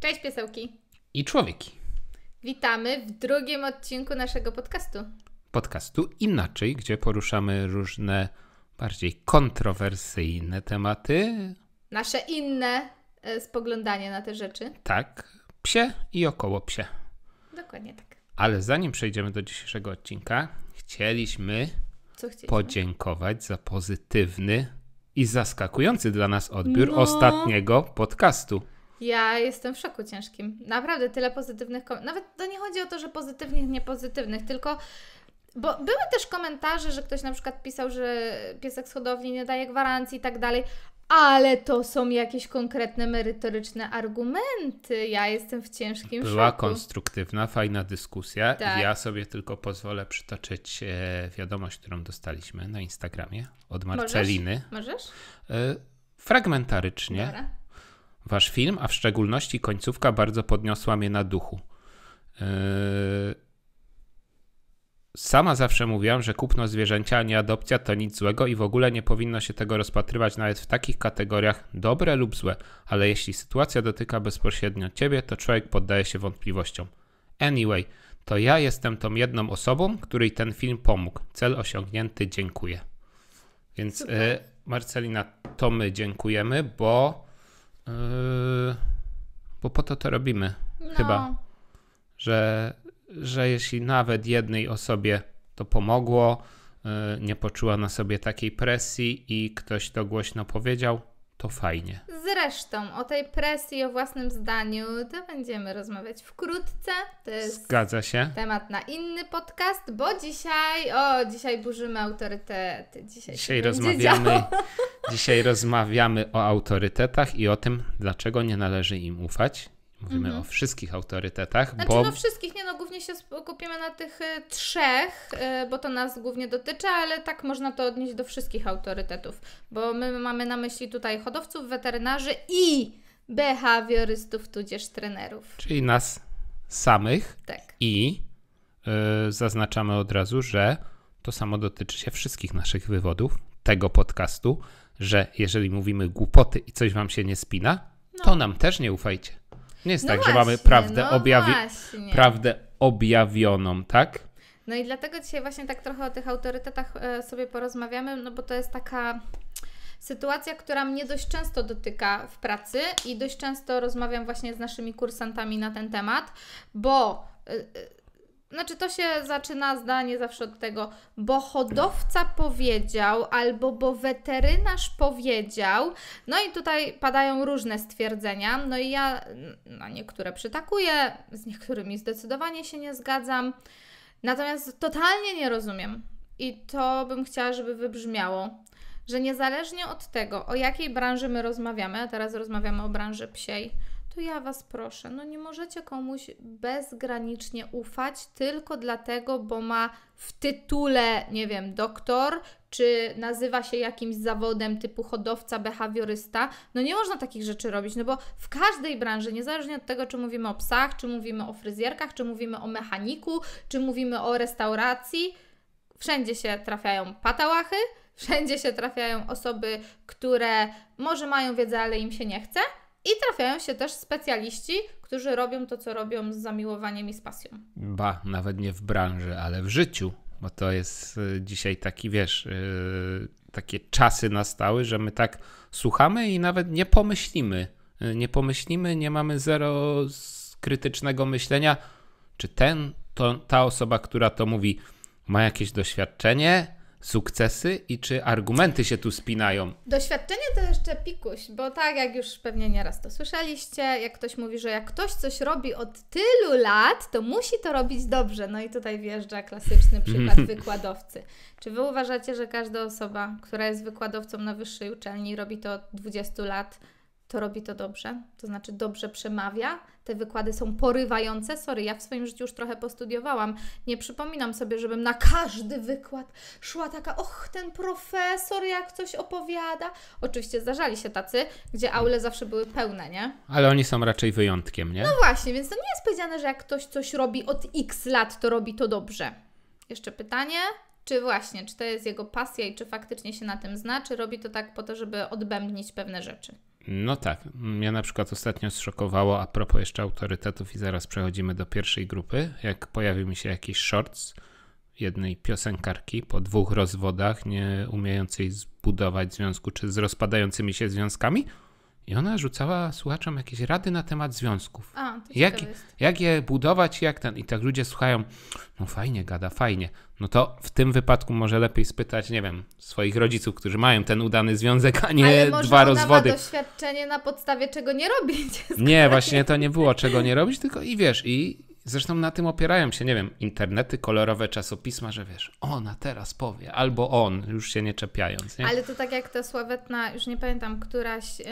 Cześć piesełki. I człowieki. Witamy w drugim odcinku naszego podcastu. Podcastu inaczej, gdzie poruszamy różne bardziej kontrowersyjne tematy. Nasze inne e, spoglądanie na te rzeczy. Tak, psie i około psie. Dokładnie tak. Ale zanim przejdziemy do dzisiejszego odcinka, chcieliśmy podziękować za pozytywny i zaskakujący dla nas odbiór no. ostatniego podcastu. Ja jestem w szoku ciężkim. Naprawdę tyle pozytywnych komentarzy. Nawet to nie chodzi o to, że pozytywnych, niepozytywnych, tylko bo były też komentarze, że ktoś na przykład pisał, że piesek z hodowli nie daje gwarancji i tak dalej, ale to są jakieś konkretne, merytoryczne argumenty. Ja jestem w ciężkim Była szoku. konstruktywna, fajna dyskusja. Tak. Ja sobie tylko pozwolę przytoczyć e, wiadomość, którą dostaliśmy na Instagramie od Marceliny. Możesz? Możesz? E, fragmentarycznie. Dobra. Wasz film, a w szczególności końcówka bardzo podniosła mnie na duchu. Yy, sama zawsze mówiłam, że kupno zwierzęcia nie adopcja to nic złego i w ogóle nie powinno się tego rozpatrywać nawet w takich kategoriach dobre lub złe, ale jeśli sytuacja dotyka bezpośrednio ciebie, to człowiek poddaje się wątpliwościom. Anyway, to ja jestem tą jedną osobą, której ten film pomógł. Cel osiągnięty, dziękuję. Więc y, Marcelina, to my dziękujemy, bo Yy, bo po to to robimy, no. chyba. Że, że jeśli nawet jednej osobie to pomogło, yy, nie poczuła na sobie takiej presji i ktoś to głośno powiedział, to fajnie. Zresztą o tej presji, o własnym zdaniu, to będziemy rozmawiać wkrótce. To jest Zgadza się. Temat na inny podcast, bo dzisiaj, o, dzisiaj burzymy autorytety. Dzisiaj, dzisiaj rozmawiamy. Dzisiaj rozmawiamy o autorytetach i o tym, dlaczego nie należy im ufać. Mówimy mhm. o wszystkich autorytetach. Znaczy, bo... no wszystkich, nie no, głównie się skupimy na tych e, trzech, e, bo to nas głównie dotyczy, ale tak można to odnieść do wszystkich autorytetów, bo my mamy na myśli tutaj hodowców, weterynarzy i behawiorystów, tudzież trenerów. Czyli nas samych tak. i e, zaznaczamy od razu, że to samo dotyczy się wszystkich naszych wywodów tego podcastu, że jeżeli mówimy głupoty i coś Wam się nie spina, no. to nam też nie ufajcie. Nie jest no tak, właśnie, że mamy prawdę, no objawi- prawdę objawioną, tak? No i dlatego dzisiaj właśnie tak trochę o tych autorytetach e, sobie porozmawiamy, no bo to jest taka sytuacja, która mnie dość często dotyka w pracy i dość często rozmawiam właśnie z naszymi kursantami na ten temat, bo e, e, znaczy, to się zaczyna zdanie zawsze od tego, bo hodowca powiedział, albo bo weterynarz powiedział. No i tutaj padają różne stwierdzenia. No i ja na no, niektóre przytakuję, z niektórymi zdecydowanie się nie zgadzam. Natomiast totalnie nie rozumiem i to bym chciała, żeby wybrzmiało, że niezależnie od tego, o jakiej branży my rozmawiamy, a teraz rozmawiamy o branży psiej to ja Was proszę, no nie możecie komuś bezgranicznie ufać tylko dlatego, bo ma w tytule, nie wiem, doktor, czy nazywa się jakimś zawodem typu hodowca, behawiorysta. No nie można takich rzeczy robić, no bo w każdej branży, niezależnie od tego, czy mówimy o psach, czy mówimy o fryzjerkach, czy mówimy o mechaniku, czy mówimy o restauracji, wszędzie się trafiają patałachy, wszędzie się trafiają osoby, które może mają wiedzę, ale im się nie chce – i trafiają się też specjaliści, którzy robią to, co robią z zamiłowaniem i z pasją. Ba, nawet nie w branży, ale w życiu, bo to jest y, dzisiaj taki, wiesz, yy, takie czasy nastały, że my tak słuchamy i nawet nie pomyślimy. Y, nie pomyślimy, nie mamy zero krytycznego myślenia, czy ten, to, ta osoba, która to mówi, ma jakieś doświadczenie, sukcesy i czy argumenty się tu spinają? Doświadczenie to jeszcze pikuś, bo tak jak już pewnie nieraz to słyszeliście, jak ktoś mówi, że jak ktoś coś robi od tylu lat, to musi to robić dobrze. No i tutaj wjeżdża klasyczny przykład wykładowcy. Czy wy uważacie, że każda osoba, która jest wykładowcą na wyższej uczelni, robi to od 20 lat? to robi to dobrze, to znaczy dobrze przemawia, te wykłady są porywające. Sorry, ja w swoim życiu już trochę postudiowałam. Nie przypominam sobie, żebym na każdy wykład szła taka, och, ten profesor jak coś opowiada. Oczywiście zdarzali się tacy, gdzie aule zawsze były pełne, nie? Ale oni są raczej wyjątkiem, nie? No właśnie, więc to nie jest powiedziane, że jak ktoś coś robi od x lat, to robi to dobrze. Jeszcze pytanie? Czy właśnie, czy to jest jego pasja i czy faktycznie się na tym zna, czy robi to tak po to, żeby odbębnić pewne rzeczy? No tak, mnie na przykład ostatnio zszokowało a propos jeszcze autorytetów i zaraz przechodzimy do pierwszej grupy, jak pojawił mi się jakiś shorts jednej piosenkarki po dwóch rozwodach nie umiejącej zbudować związku czy z rozpadającymi się związkami i ona rzucała słuchaczom jakieś rady na temat związków. A, to jak, jest. jak je budować, jak ten. I tak ludzie słuchają, no fajnie gada, fajnie. No to w tym wypadku może lepiej spytać, nie wiem, swoich rodziców, którzy mają ten udany związek, a nie Ale może dwa rozwody. Ma doświadczenie na podstawie czego nie robić. Nie, właśnie to nie było czego nie robić, tylko i wiesz, i Zresztą na tym opierają się, nie wiem, internety, kolorowe czasopisma, że wiesz, ona teraz powie, albo on, już się nie czepiając. Nie? Ale to tak jak ta sławetna, już nie pamiętam, któraś. Yy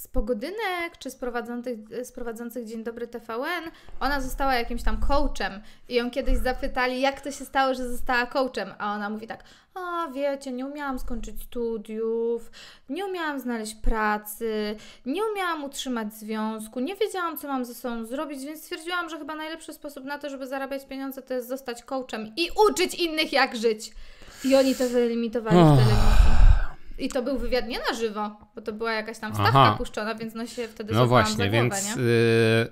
z pogodynek czy z prowadzących, z prowadzących Dzień Dobry TVN, ona została jakimś tam coachem i ją kiedyś zapytali, jak to się stało, że została coachem, a ona mówi tak, a wiecie, nie umiałam skończyć studiów, nie umiałam znaleźć pracy, nie umiałam utrzymać związku, nie wiedziałam, co mam ze sobą zrobić, więc stwierdziłam, że chyba najlepszy sposób na to, żeby zarabiać pieniądze, to jest zostać coachem i uczyć innych, jak żyć. I oni to wyelimitowali oh. w telewizji. I to był wywiad nie na żywo, bo to była jakaś tam stawka Aha. puszczona, więc no się wtedy No właśnie, głowę, więc nie? Y,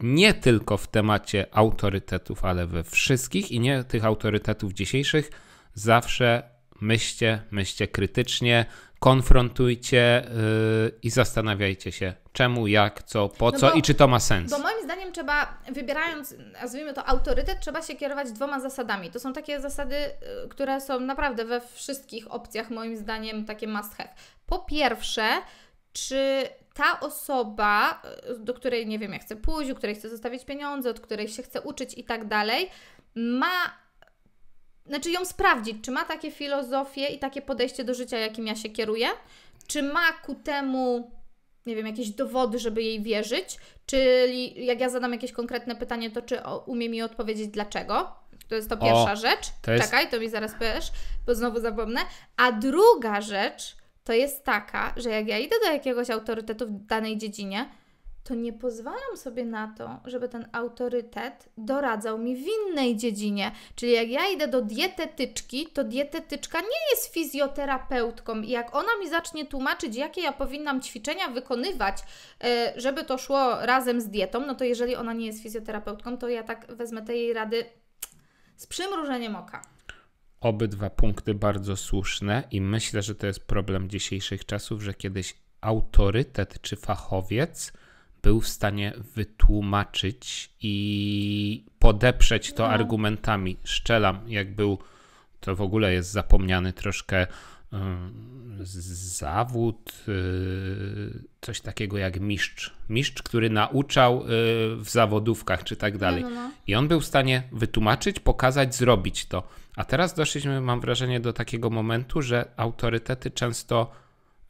nie? tylko w temacie autorytetów, ale we wszystkich i nie tych autorytetów dzisiejszych, zawsze myślcie, myślcie krytycznie, konfrontujcie yy, i zastanawiajcie się, czemu, jak, co, po no co bo, i czy to ma sens. Bo moim zdaniem trzeba, wybierając, nazwijmy to autorytet, trzeba się kierować dwoma zasadami. To są takie zasady, y, które są naprawdę we wszystkich opcjach, moim zdaniem, takie must have. Po pierwsze, czy ta osoba, y, do której, nie wiem, ja chcę pójść, u której chcę zostawić pieniądze, od której się chcę uczyć i tak dalej, ma znaczy ją sprawdzić, czy ma takie filozofię i takie podejście do życia, jakim ja się kieruję, czy ma ku temu, nie wiem, jakieś dowody, żeby jej wierzyć, czyli jak ja zadam jakieś konkretne pytanie, to czy umie mi odpowiedzieć dlaczego. To jest to pierwsza o, rzecz. To jest... Czekaj, to mi zaraz powiesz, bo znowu zapomnę. A druga rzecz to jest taka, że jak ja idę do jakiegoś autorytetu w danej dziedzinie, to nie pozwalam sobie na to, żeby ten autorytet doradzał mi w innej dziedzinie. Czyli jak ja idę do dietetyczki, to dietetyczka nie jest fizjoterapeutką. I jak ona mi zacznie tłumaczyć, jakie ja powinnam ćwiczenia wykonywać, e, żeby to szło razem z dietą, no to jeżeli ona nie jest fizjoterapeutką, to ja tak wezmę tej jej rady z przymrużeniem oka. Obydwa punkty bardzo słuszne i myślę, że to jest problem dzisiejszych czasów, że kiedyś autorytet czy fachowiec był w stanie wytłumaczyć i podeprzeć to no. argumentami. Szczelam, jak był, to w ogóle jest zapomniany troszkę zawód, y, coś takiego jak mistrz. Mistrz, który nauczał y, w zawodówkach czy tak no, dalej. No, no. I on był w stanie wytłumaczyć, pokazać, zrobić to. A teraz doszliśmy, mam wrażenie, do takiego momentu, że autorytety często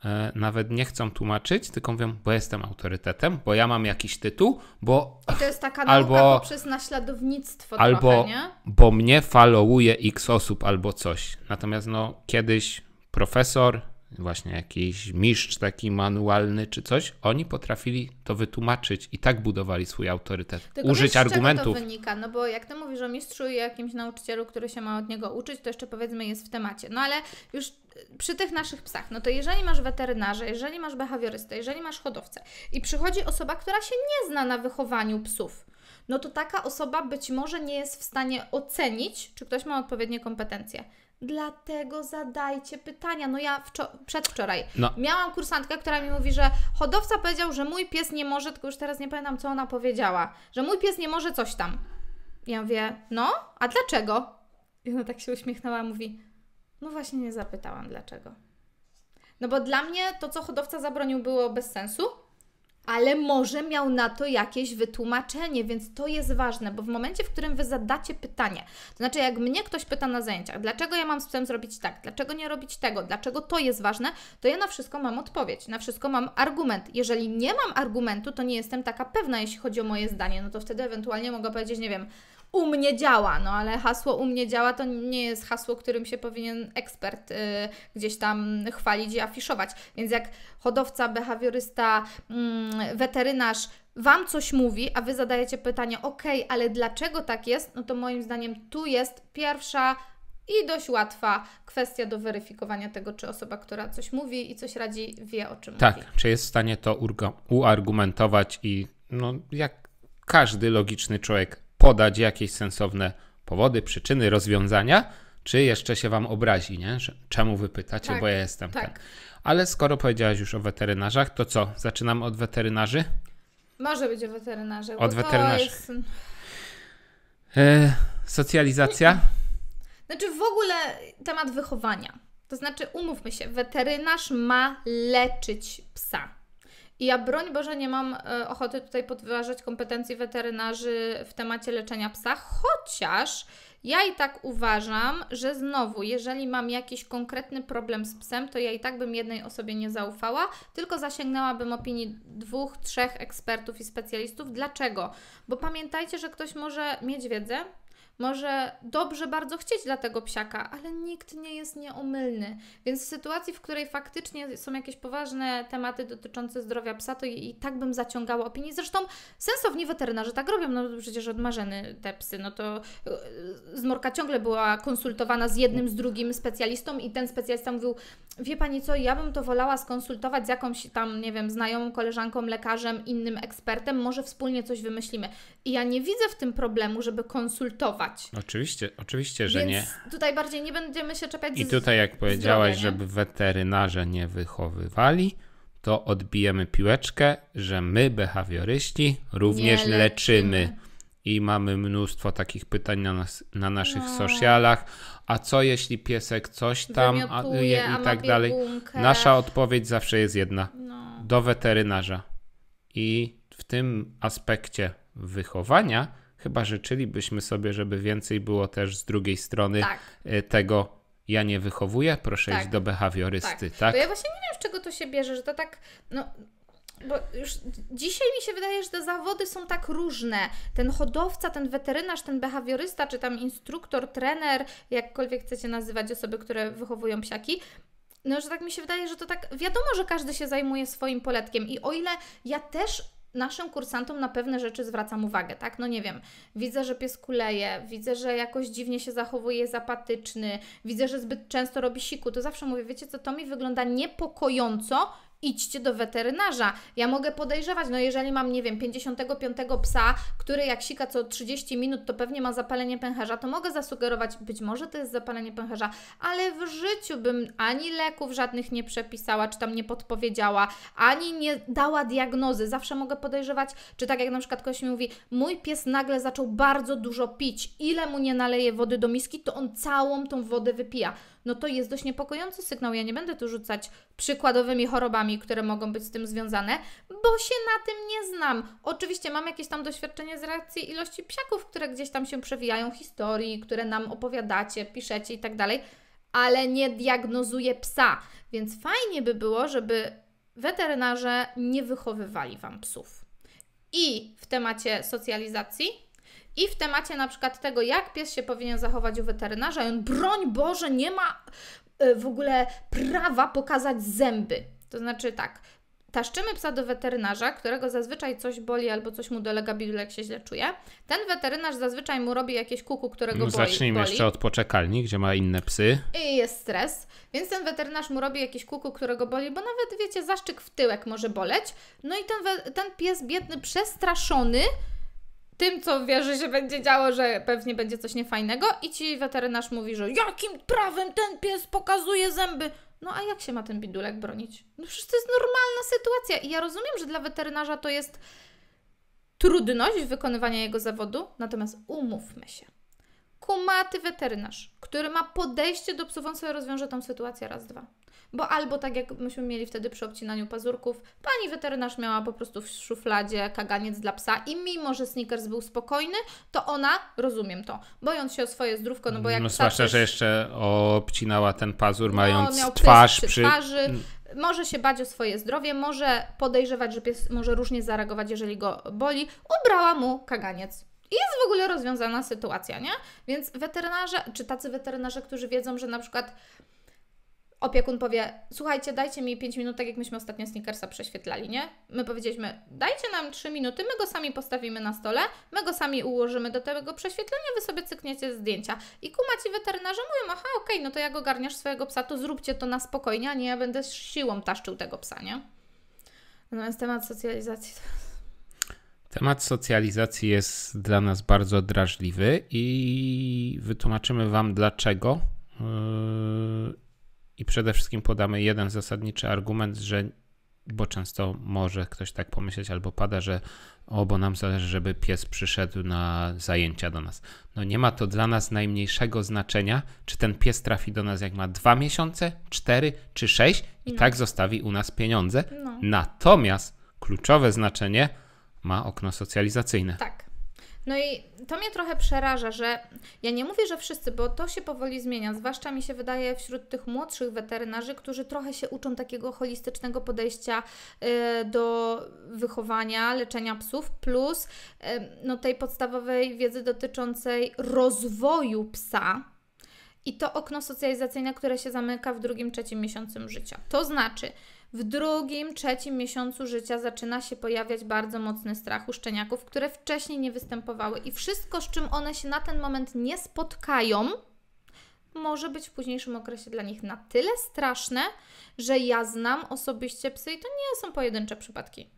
E, nawet nie chcą tłumaczyć, tylko mówią, bo jestem autorytetem, bo ja mam jakiś tytuł, bo... I to jest taka albo, przez poprzez naśladownictwo albo, trochę, nie? bo mnie followuje x osób albo coś. Natomiast no kiedyś profesor właśnie jakiś mistrz taki manualny czy coś, oni potrafili to wytłumaczyć i tak budowali swój autorytet. Tylko Użyć wiesz, argumentów. Czego to wynika? No bo jak ty mówisz o mistrzu i jakimś nauczycielu, który się ma od niego uczyć, to jeszcze powiedzmy jest w temacie. No ale już y, przy tych naszych psach, no to jeżeli masz weterynarza, jeżeli masz behawiorystę, jeżeli masz hodowcę i przychodzi osoba, która się nie zna na wychowaniu psów, no to taka osoba być może nie jest w stanie ocenić, czy ktoś ma odpowiednie kompetencje. Dlatego zadajcie pytania. No ja przedwczoraj no. miałam kursantkę, która mi mówi, że hodowca powiedział, że mój pies nie może, tylko już teraz nie pamiętam, co ona powiedziała, że mój pies nie może coś tam. Ja mówię, no, a dlaczego? I ona tak się uśmiechnęła, mówi, no właśnie nie zapytałam dlaczego. No bo dla mnie to, co hodowca zabronił, było bez sensu, ale może miał na to jakieś wytłumaczenie, więc to jest ważne, bo w momencie, w którym wy zadacie pytanie, to znaczy jak mnie ktoś pyta na zajęciach, dlaczego ja mam z tym zrobić tak, dlaczego nie robić tego, dlaczego to jest ważne, to ja na wszystko mam odpowiedź, na wszystko mam argument. Jeżeli nie mam argumentu, to nie jestem taka pewna, jeśli chodzi o moje zdanie, no to wtedy ewentualnie mogę powiedzieć, nie wiem, u mnie działa, no ale hasło u mnie działa to nie jest hasło, którym się powinien ekspert y, gdzieś tam chwalić i afiszować. Więc jak hodowca, behawiorysta, y, weterynarz Wam coś mówi, a Wy zadajecie pytanie, ok, ale dlaczego tak jest? No to moim zdaniem tu jest pierwsza i dość łatwa kwestia do weryfikowania tego, czy osoba, która coś mówi i coś radzi, wie o czym tak, mówi. Tak, czy jest w stanie to uargumentować i no, jak każdy logiczny człowiek podać jakieś sensowne powody, przyczyny, rozwiązania, czy jeszcze się wam obrazi, nie? Że czemu wy pytacie, tak, bo ja jestem tak. tak. Ale skoro powiedziałaś już o weterynarzach, to co? Zaczynam od weterynarzy? Może być o weterynarzy. Od weterynarzy. Jest... E, socjalizacja? Znaczy w ogóle temat wychowania. To znaczy, umówmy się, weterynarz ma leczyć psa. I ja broń Boże nie mam e, ochoty tutaj podważać kompetencji weterynarzy w temacie leczenia psa, chociaż ja i tak uważam, że znowu, jeżeli mam jakiś konkretny problem z psem, to ja i tak bym jednej osobie nie zaufała, tylko zasięgnęłabym opinii dwóch, trzech ekspertów i specjalistów. Dlaczego? Bo pamiętajcie, że ktoś może mieć wiedzę, może dobrze bardzo chcieć dla tego psiaka, ale nikt nie jest nieomylny. Więc w sytuacji, w której faktycznie są jakieś poważne tematy dotyczące zdrowia psa, to i, tak bym zaciągała opinii. Zresztą sensowni weterynarze tak robią, no przecież od Marzeny te psy, no to e, Zmorka ciągle była konsultowana z jednym, z drugim specjalistą i ten specjalista mówił, wie Pani co, ja bym to wolała skonsultować z jakąś tam, nie wiem, znajomą, koleżanką, lekarzem, innym ekspertem, może wspólnie coś wymyślimy. I ja nie widzę w tym problemu, żeby konsultować. Oczywiście, oczywiście, że Więc nie. tutaj bardziej nie będziemy się czepiać I z... tutaj jak powiedziałaś, zdrowia, żeby weterynarze nie wychowywali, to odbijemy piłeczkę, że my, behawioryści, również leczymy. leczymy i mamy mnóstwo takich pytań na, nas, na naszych no. socialach. A co jeśli piesek coś tam a, je, i tak dalej? Biegunkę. Nasza odpowiedź zawsze jest jedna: no. do weterynarza. I w tym aspekcie wychowania chyba życzylibyśmy sobie, żeby więcej było też z drugiej strony tak. E, tego ja nie wychowuję, proszę tak. iść do behawiorysty, tak? tak? Bo ja właśnie nie wiem, z czego to się bierze, że to tak, no bo już dzisiaj mi się wydaje, że te zawody są tak różne. Ten hodowca, ten weterynarz, ten behawiorysta, czy tam instruktor, trener, jakkolwiek chcecie nazywać osoby, które wychowują psiaki, no, że tak mi się wydaje, że to tak wiadomo, że każdy się zajmuje swoim poletkiem i o ile ja też naszym kursantom na pewne rzeczy zwracam uwagę, tak? No nie wiem, widzę, że pies kuleje, widzę, że jakoś dziwnie się zachowuje, zapatyczny, widzę, że zbyt często robi siku, to zawsze mówię, wiecie co, to mi wygląda niepokojąco, idźcie do weterynarza. Ja mogę podejrzewać, no jeżeli mam, nie wiem, 55 psa, który jak sika co 30 minut, to pewnie ma zapalenie pęcherza, to mogę zasugerować, być może to jest zapalenie pęcherza, ale w życiu bym ani leków żadnych nie przepisała, czy tam nie podpowiedziała, ani nie dała diagnozy. Zawsze mogę podejrzewać, czy tak jak na przykład ktoś mi mówi, mój pies nagle zaczął bardzo dużo pić, ile mu nie naleje wody do miski, to on całą tą wodę wypija no to jest dość niepokojący sygnał. Ja nie będę tu rzucać przykładowymi chorobami, które mogą być z tym związane, bo się na tym nie znam. Oczywiście mam jakieś tam doświadczenie z racji ilości psiaków, które gdzieś tam się przewijają, historii, które nam opowiadacie, piszecie i tak dalej, ale nie diagnozuję psa, więc fajnie by było, żeby weterynarze nie wychowywali Wam psów. I w temacie socjalizacji i w temacie na przykład tego, jak pies się powinien zachować u weterynarza, i on broń Boże nie ma e, w ogóle prawa pokazać zęby. To znaczy tak, taszczymy psa do weterynarza, którego zazwyczaj coś boli albo coś mu dolega bidu, jak się źle czuje. Ten weterynarz zazwyczaj mu robi jakieś kuku, którego no, boi. Zacznijmy boli. jeszcze od poczekalni, gdzie ma inne psy. I jest stres. Więc ten weterynarz mu robi jakieś kuku, którego boli, bo nawet wiecie, zaszczyk w tyłek może boleć. No i ten, ten pies biedny, przestraszony, tym, co wierzy się będzie działo, że pewnie będzie coś niefajnego i ci weterynarz mówi, że jakim prawem ten pies pokazuje zęby? No a jak się ma ten bidulek bronić? No przecież to jest normalna sytuacja i ja rozumiem, że dla weterynarza to jest trudność wykonywania jego zawodu, natomiast umówmy się. Kumaty weterynarz, który ma podejście do psów, on sobie rozwiąże tą sytuację raz, dwa. Bo albo tak jak myśmy mieli wtedy przy obcinaniu pazurków, pani weterynarz miała po prostu w szufladzie kaganiec dla psa i mimo, że sneakers był spokojny, to ona, rozumiem to, bojąc się o swoje zdrówko, no bo jak no, Zwłaszcza, też... że jeszcze obcinała ten pazur, no, mając twarz przy, przy twarzy może się bać o swoje zdrowie, może podejrzewać, że pies może różnie zareagować, jeżeli go boli, ubrała mu kaganiec. I jest w ogóle rozwiązana sytuacja, nie? Więc weterynarze, czy tacy weterynarze, którzy wiedzą, że na przykład opiekun powie, słuchajcie, dajcie mi 5 minut, tak jak myśmy ostatnio sneakersa prześwietlali, nie? My powiedzieliśmy, dajcie nam 3 minuty, my go sami postawimy na stole, my go sami ułożymy do tego prześwietlenia, Wy sobie cykniecie zdjęcia. I kumaci weterynarze mówią, aha, okej, okay, no to jak ogarniasz swojego psa, to zróbcie to na spokojnie, a nie ja będę siłą taszczył tego psa, nie? Natomiast temat socjalizacji... Temat socjalizacji jest dla nas bardzo drażliwy i wytłumaczymy Wam dlaczego. Yy, i przede wszystkim podamy jeden zasadniczy argument, że bo często może ktoś tak pomyśleć albo pada, że o, bo nam zależy, żeby pies przyszedł na zajęcia do nas. No nie ma to dla nas najmniejszego znaczenia, czy ten pies trafi do nas jak ma dwa miesiące, cztery czy sześć i no. tak zostawi u nas pieniądze. No. Natomiast kluczowe znaczenie ma okno socjalizacyjne. Tak. No i to mnie trochę przeraża, że ja nie mówię, że wszyscy, bo to się powoli zmienia, zwłaszcza mi się wydaje wśród tych młodszych weterynarzy, którzy trochę się uczą takiego holistycznego podejścia y, do wychowania, leczenia psów, plus y, no, tej podstawowej wiedzy dotyczącej rozwoju psa, i to okno socjalizacyjne, które się zamyka w drugim, trzecim miesiącu życia. To znaczy, w drugim, trzecim miesiącu życia zaczyna się pojawiać bardzo mocny strach u szczeniaków, które wcześniej nie występowały i wszystko, z czym one się na ten moment nie spotkają, może być w późniejszym okresie dla nich na tyle straszne, że ja znam osobiście psy i to nie są pojedyncze przypadki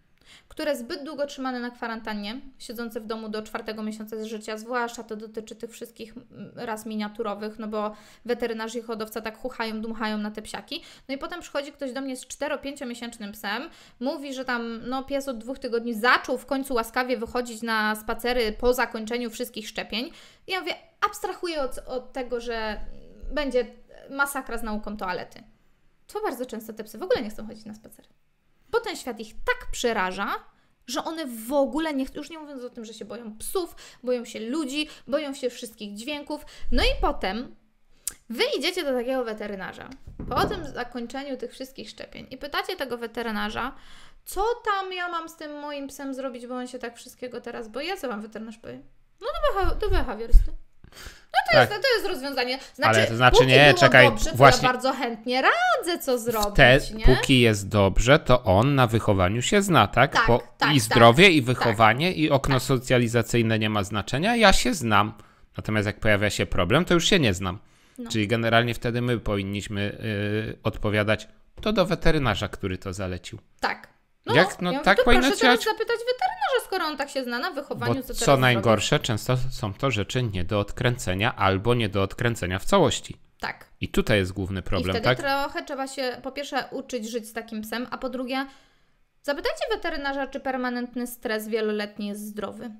które zbyt długo trzymane na kwarantannie, siedzące w domu do czwartego miesiąca życia, zwłaszcza to dotyczy tych wszystkich mm, raz miniaturowych, no bo weterynarz i hodowca tak chuchają, dmuchają na te psiaki. No i potem przychodzi ktoś do mnie z 4-5 miesięcznym psem, mówi, że tam no, pies od dwóch tygodni zaczął w końcu łaskawie wychodzić na spacery po zakończeniu wszystkich szczepień. ja mówię, abstrahuję od, od tego, że będzie masakra z nauką toalety. To bardzo często te psy w ogóle nie chcą chodzić na spacery bo ten świat ich tak przeraża, że one w ogóle, nie, już nie mówiąc o tym, że się boją psów, boją się ludzi, boją się wszystkich dźwięków. No i potem wy idziecie do takiego weterynarza po tym zakończeniu tych wszystkich szczepień i pytacie tego weterynarza, co tam ja mam z tym moim psem zrobić, bo on się tak wszystkiego teraz boi. Ja co wam weterynarz powie? No do, behaw- do no to, tak. jest, to jest rozwiązanie. Znaczy, Ale to znaczy nie, czekaj, dobrze, właśnie. ja bardzo chętnie radzę, co zrobić. Te, nie? Póki jest dobrze, to on na wychowaniu się zna, tak? tak, Bo tak I tak. zdrowie, tak, i wychowanie, i okno tak. socjalizacyjne nie ma znaczenia. Ja się znam. Natomiast jak pojawia się problem, to już się nie znam. No. Czyli generalnie wtedy my powinniśmy yy, odpowiadać to do weterynarza, który to zalecił. Tak. No, jak, no, ja tak powinno proszę działać. zapytać weterynarza skoro on tak się zna na wychowaniu, Bo co, co najgorsze, często są to rzeczy nie do odkręcenia albo nie do odkręcenia w całości. Tak. I tutaj jest główny problem, I wtedy tak? trochę trzeba się po pierwsze uczyć żyć z takim psem, a po drugie zapytajcie weterynarza, czy permanentny stres wieloletni jest zdrowy.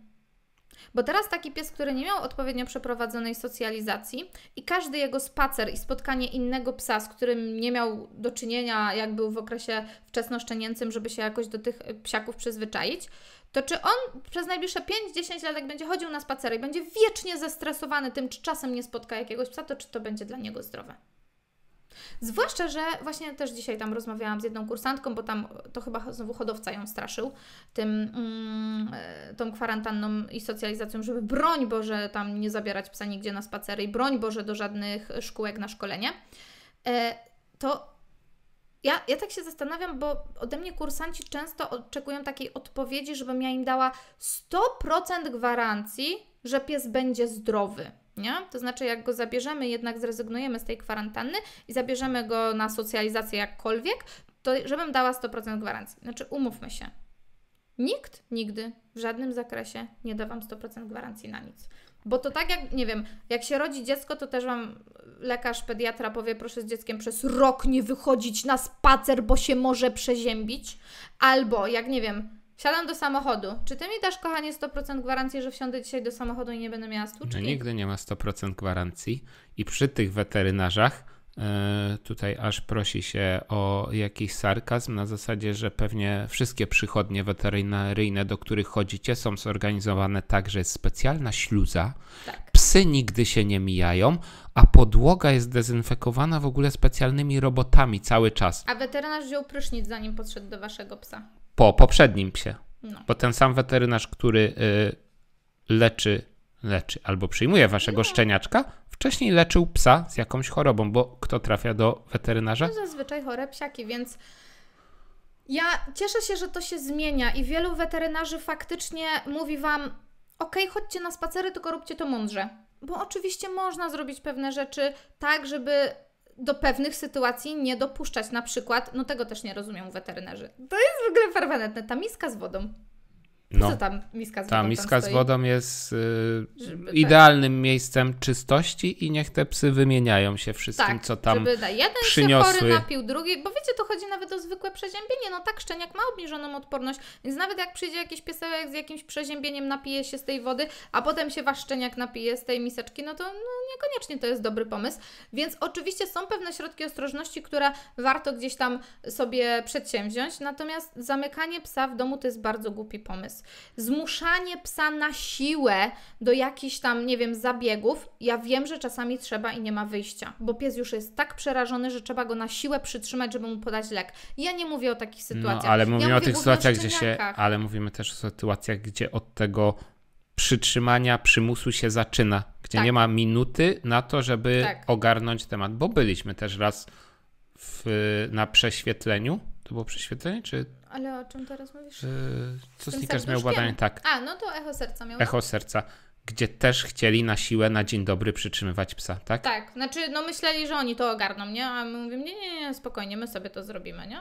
Bo teraz taki pies, który nie miał odpowiednio przeprowadzonej socjalizacji i każdy jego spacer i spotkanie innego psa, z którym nie miał do czynienia, jak był w okresie wczesnoszczenięcym, żeby się jakoś do tych psiaków przyzwyczaić, to czy on przez najbliższe 5-10 lat, jak będzie chodził na spacery i będzie wiecznie zestresowany tym, czy czasem nie spotka jakiegoś psa, to czy to będzie dla niego zdrowe? Zwłaszcza, że właśnie też dzisiaj tam rozmawiałam z jedną kursantką, bo tam to chyba znowu hodowca ją straszył tym, mm, e, tą kwarantanną i socjalizacją, żeby broń Boże tam nie zabierać psa nigdzie na spacery i broń Boże do żadnych szkółek na szkolenie. E, to ja, ja tak się zastanawiam, bo ode mnie kursanci często oczekują takiej odpowiedzi, żebym ja im dała 100% gwarancji, że pies będzie zdrowy. Nie? To znaczy, jak go zabierzemy, jednak zrezygnujemy z tej kwarantanny i zabierzemy go na socjalizację jakkolwiek, to żebym dała 100% gwarancji. Znaczy, umówmy się. Nikt nigdy w żadnym zakresie nie da Wam 100% gwarancji na nic. Bo to tak jak, nie wiem, jak się rodzi dziecko, to też Wam lekarz, pediatra powie, proszę z dzieckiem przez rok nie wychodzić na spacer, bo się może przeziębić. Albo, jak nie wiem, siadam do samochodu. Czy Ty mi dasz, kochanie, 100% gwarancji, że wsiądę dzisiaj do samochodu i nie będę miała stłuczki? No, nigdy nie ma 100% gwarancji. I przy tych weterynarzach E, tutaj aż prosi się o jakiś sarkazm na zasadzie, że pewnie wszystkie przychodnie weterynaryjne, do których chodzicie, są zorganizowane tak, że jest specjalna śluza. Tak. Psy nigdy się nie mijają, a podłoga jest dezynfekowana w ogóle specjalnymi robotami cały czas. A weterynarz wziął prysznic, zanim podszedł do waszego psa. Po poprzednim psie. No. Bo ten sam weterynarz, który y, leczy leczy albo przyjmuje waszego szczeniaczka, wcześniej leczył psa z jakąś chorobą, bo kto trafia do weterynarza? No zazwyczaj chore psiaki, więc ja cieszę się, że to się zmienia i wielu weterynarzy faktycznie mówi wam: OK, chodźcie na spacery, tylko róbcie to mądrze. Bo oczywiście można zrobić pewne rzeczy tak, żeby do pewnych sytuacji nie dopuszczać. Na przykład, no tego też nie rozumiem u weterynarzy. To jest w ogóle permanentne, ta miska z wodą. No. Co tam miska z wodą? Ta miska z wodą jest y, tak. idealnym tak. miejscem czystości i niech te psy wymieniają się wszystkim, tak, co tam żeby, jeden przyniosły. się chory napił, drugi, bo wiecie, to chodzi nawet o zwykłe przeziębienie. No tak, szczeniak ma obniżoną odporność, więc nawet jak przyjdzie jakiś piesełek z jakimś przeziębieniem, napije się z tej wody, a potem się wasz szczeniak napije z tej miseczki, no to no, niekoniecznie to jest dobry pomysł. Więc oczywiście są pewne środki ostrożności, które warto gdzieś tam sobie przedsięwziąć, natomiast zamykanie psa w domu to jest bardzo głupi pomysł. Zmuszanie psa na siłę do jakichś tam, nie wiem, zabiegów, ja wiem, że czasami trzeba i nie ma wyjścia, bo pies już jest tak przerażony, że trzeba go na siłę przytrzymać, żeby mu podać lek. Ja nie mówię o takich no, sytuacjach. No, ale mówimy ja o, o tych sytuacjach, gdzie się, ale mówimy też o sytuacjach, gdzie od tego przytrzymania przymusu się zaczyna, gdzie tak. nie ma minuty na to, żeby tak. ogarnąć temat, bo byliśmy też raz w, na prześwietleniu. To było prześwietlenie, czy ale o czym teraz mówisz? Yy, co Snickers miał badanie, tak. A, no to echo serca miał. Echo serca gdzie też chcieli na siłę na dzień dobry przytrzymywać psa, tak? Tak, znaczy no myśleli, że oni to ogarną, nie? A my mówimy, nie, nie, nie, spokojnie, my sobie to zrobimy, nie?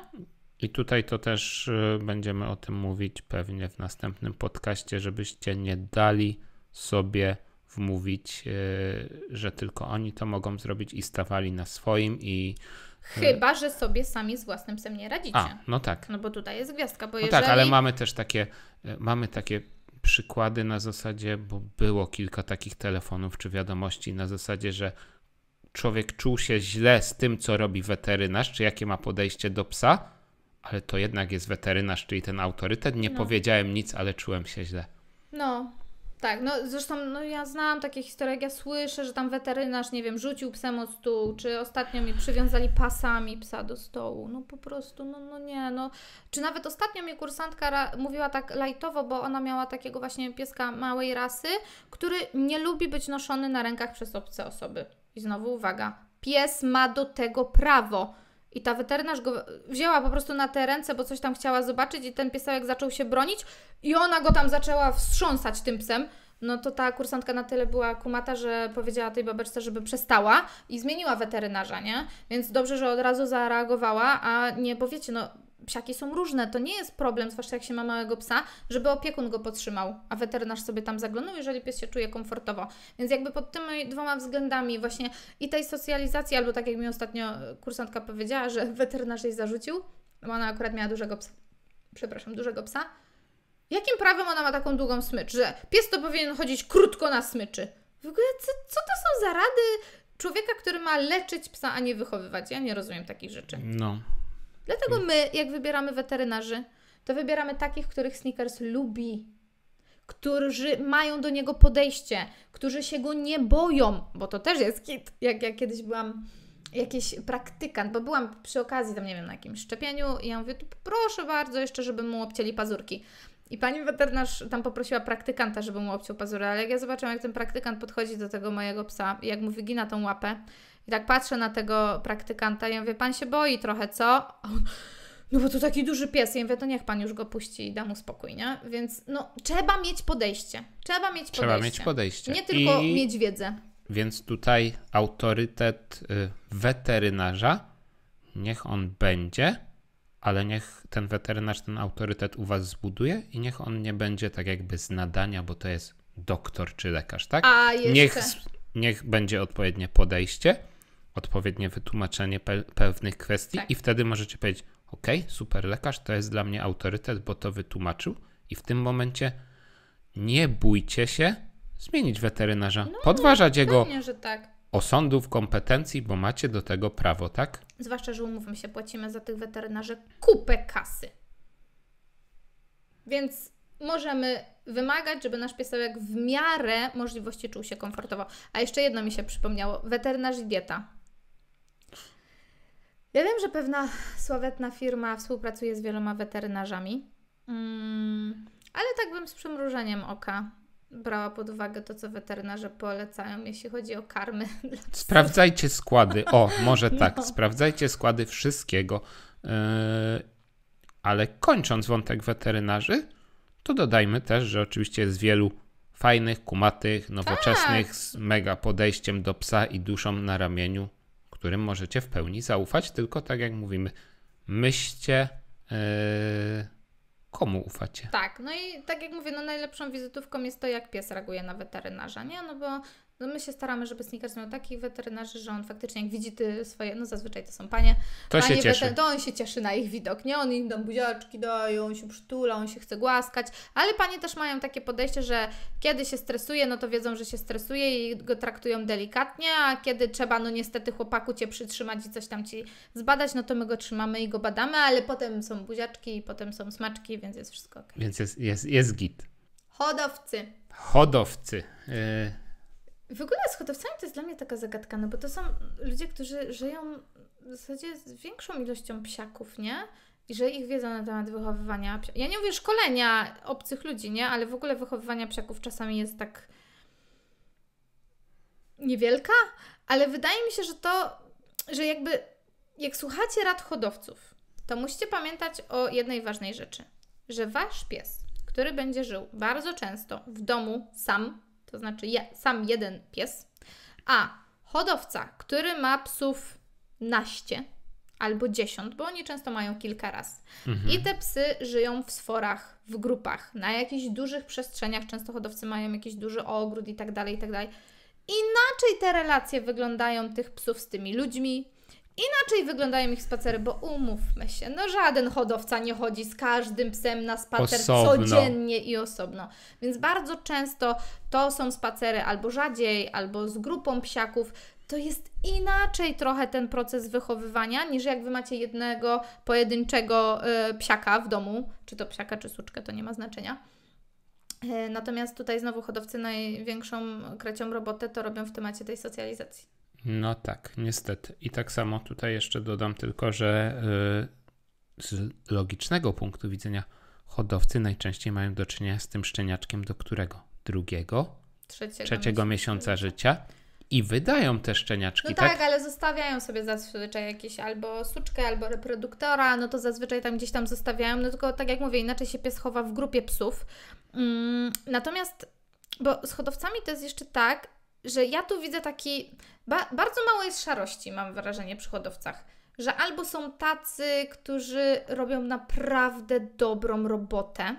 I tutaj to też yy, będziemy o tym mówić pewnie w następnym podcaście, żebyście nie dali sobie wmówić, yy, że tylko oni to mogą zrobić i stawali na swoim i Chyba, że sobie sami z własnym psem nie radzicie. A, no tak. No bo tutaj jest gwiazdka, bo no tak, jeżeli... tak, ale mamy też takie, e, mamy takie przykłady na zasadzie, bo było kilka takich telefonów czy wiadomości na zasadzie, że człowiek czuł się źle z tym, co robi weterynarz, czy jakie ma podejście do psa, ale to jednak jest weterynarz, czyli ten autorytet. Nie no. powiedziałem nic, ale czułem się źle. No, tak, no zresztą no, ja znam takie historie, jak ja słyszę, że tam weterynarz, nie wiem, rzucił psem od stół, czy ostatnio mi przywiązali pasami psa do stołu. No po prostu, no, no nie, no. Czy nawet ostatnio mi kursantka mówiła tak lajtowo, bo ona miała takiego właśnie pieska małej rasy, który nie lubi być noszony na rękach przez obce osoby. I znowu uwaga, pies ma do tego prawo i ta weterynarz go wzięła po prostu na te ręce, bo coś tam chciała zobaczyć i ten piesełek zaczął się bronić i ona go tam zaczęła wstrząsać tym psem. No to ta kursantka na tyle była kumata, że powiedziała tej babeczce, żeby przestała i zmieniła weterynarza, nie? Więc dobrze, że od razu zareagowała, a nie, bo wiecie, no psiaki są różne, to nie jest problem, zwłaszcza jak się ma małego psa, żeby opiekun go podtrzymał, a weterynarz sobie tam zaglądał, jeżeli pies się czuje komfortowo. Więc jakby pod tymi dwoma względami właśnie i tej socjalizacji, albo tak jak mi ostatnio kursantka powiedziała, że weterynarz jej zarzucił, bo ona akurat miała dużego psa, przepraszam, dużego psa. Jakim prawem ona ma taką długą smycz, że pies to powinien chodzić krótko na smyczy? W ogóle co, co to są za rady człowieka, który ma leczyć psa, a nie wychowywać? Ja nie rozumiem takich rzeczy. No. Dlatego mm. my, jak wybieramy weterynarzy, to wybieramy takich, których Snickers lubi, którzy mają do niego podejście, którzy się go nie boją, bo to też jest kit. Jak ja kiedyś byłam jakiś praktykant, bo byłam przy okazji tam, nie wiem, na jakimś szczepieniu i ja mówię, proszę bardzo jeszcze, żeby mu obcięli pazurki. I pani weterynarz tam poprosiła praktykanta, żeby mu obciął pazury, ale jak ja zobaczyłam, jak ten praktykant podchodzi do tego mojego psa i jak mu wygina tą łapę, i tak patrzę na tego praktykanta i ja mówię, pan się boi trochę, co? no bo to taki duży pies. Ja mówię, to niech pan już go puści i da mu spokój, nie? Więc no, trzeba mieć podejście. Trzeba mieć trzeba podejście. Trzeba mieć podejście. Nie tylko I... mieć wiedzę. Więc tutaj autorytet y, weterynarza, niech on będzie, ale niech ten weterynarz ten autorytet u was zbuduje i niech on nie będzie tak jakby z nadania, bo to jest doktor czy lekarz, tak? A, jeszcze. Niech, niech będzie odpowiednie podejście odpowiednie wytłumaczenie pe pewnych kwestii tak. i wtedy możecie powiedzieć, ok, super lekarz to jest dla mnie autorytet, bo to wytłumaczył i w tym momencie nie bójcie się zmienić weterynarza, no, podważać jego tak. osądów, kompetencji, bo macie do tego prawo, tak? Zwłaszcza, że umówmy się, płacimy za tych weterynarzy kupę kasy. Więc możemy wymagać, żeby nasz piesek w miarę możliwości czuł się komfortowo. A jeszcze jedno mi się przypomniało: weterynarz i dieta. Ja wiem, że pewna sławetna firma współpracuje z wieloma weterynarzami, mm, ale tak bym z przymrużeniem oka brała pod uwagę to, co weterynarze polecają, jeśli chodzi o karmy. Sprawdzajcie składy. O, może tak. No. Sprawdzajcie składy wszystkiego. Yy, ale kończąc wątek weterynarzy, to dodajmy też, że oczywiście jest wielu fajnych, kumatych, nowoczesnych, tak. z mega podejściem do psa i duszą na ramieniu którym możecie w pełni zaufać, tylko tak jak mówimy, myślcie, yy, komu ufacie. Tak, no i tak jak mówię, no najlepszą wizytówką jest to, jak pies reaguje na weterynarza, nie? No bo no my się staramy, żeby sneakers miał takich weterynarzy, że on faktycznie jak widzi ty swoje, no zazwyczaj to są panie, to panie się cieszy. to on się cieszy na ich widok, nie? On im tam buziaczki dają, on się przytula, on się chce głaskać, ale panie też mają takie podejście, że kiedy się stresuje, no to wiedzą, że się stresuje i go traktują delikatnie, a kiedy trzeba, no niestety chłopaku Cię przytrzymać i coś tam Ci zbadać, no to my go trzymamy i go badamy, ale potem są buziaczki i potem są smaczki, więc jest wszystko ok. Więc jest, jest, jest git. Hodowcy. Hodowcy. Y w ogóle z hodowcami to jest dla mnie taka zagadka, no bo to są ludzie, którzy żyją w zasadzie z większą ilością psiaków, nie? I że ich wiedzą na temat wychowywania psiaków. Ja nie mówię szkolenia obcych ludzi, nie? Ale w ogóle wychowywania psiaków czasami jest tak niewielka, ale wydaje mi się, że to, że jakby jak słuchacie rad hodowców, to musicie pamiętać o jednej ważnej rzeczy, że wasz pies, który będzie żył bardzo często w domu sam, to znaczy sam jeden pies, a hodowca, który ma psów naście albo dziesiąt, bo oni często mają kilka raz. Mhm. I te psy żyją w sforach, w grupach, na jakichś dużych przestrzeniach. Często hodowcy mają jakiś duży ogród i tak dalej, i tak dalej. Inaczej te relacje wyglądają tych psów z tymi ludźmi, Inaczej wyglądają ich spacery, bo umówmy się, no żaden hodowca nie chodzi z każdym psem na spacer osobno. codziennie i osobno. Więc bardzo często to są spacery albo rzadziej, albo z grupą psiaków. To jest inaczej trochę ten proces wychowywania, niż jak wy macie jednego pojedynczego y, psiaka w domu, czy to psiaka, czy suczkę, to nie ma znaczenia. Y, natomiast tutaj znowu hodowcy największą krecią robotę to robią w temacie tej socjalizacji. No tak, niestety. I tak samo tutaj jeszcze dodam tylko, że y, z logicznego punktu widzenia hodowcy najczęściej mają do czynienia z tym szczeniaczkiem do którego? Drugiego? Trzeciego, trzeciego miesiąca życia. I wydają te szczeniaczki, no tak? tak? ale zostawiają sobie zazwyczaj jakieś albo suczkę, albo reproduktora, no to zazwyczaj tam gdzieś tam zostawiają, no tylko tak jak mówię, inaczej się pies chowa w grupie psów. Mm, natomiast, bo z hodowcami to jest jeszcze tak, że ja tu widzę taki. Ba bardzo mało jest szarości, mam wrażenie, przy hodowcach. Że albo są tacy, którzy robią naprawdę dobrą robotę.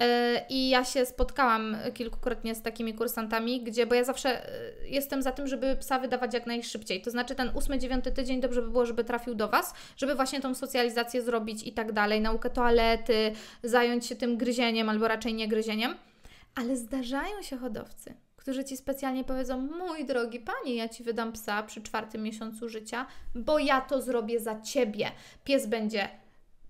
E, I ja się spotkałam kilkukrotnie z takimi kursantami, gdzie, bo ja zawsze e, jestem za tym, żeby psa wydawać jak najszybciej. To znaczy, ten ósmy, dziewiąty tydzień dobrze by było, żeby trafił do Was, żeby właśnie tą socjalizację zrobić i tak dalej, naukę toalety, zająć się tym gryzieniem albo raczej nie gryzieniem. Ale zdarzają się hodowcy, którzy ci specjalnie powiedzą: Mój drogi panie, ja ci wydam psa przy czwartym miesiącu życia, bo ja to zrobię za ciebie. Pies będzie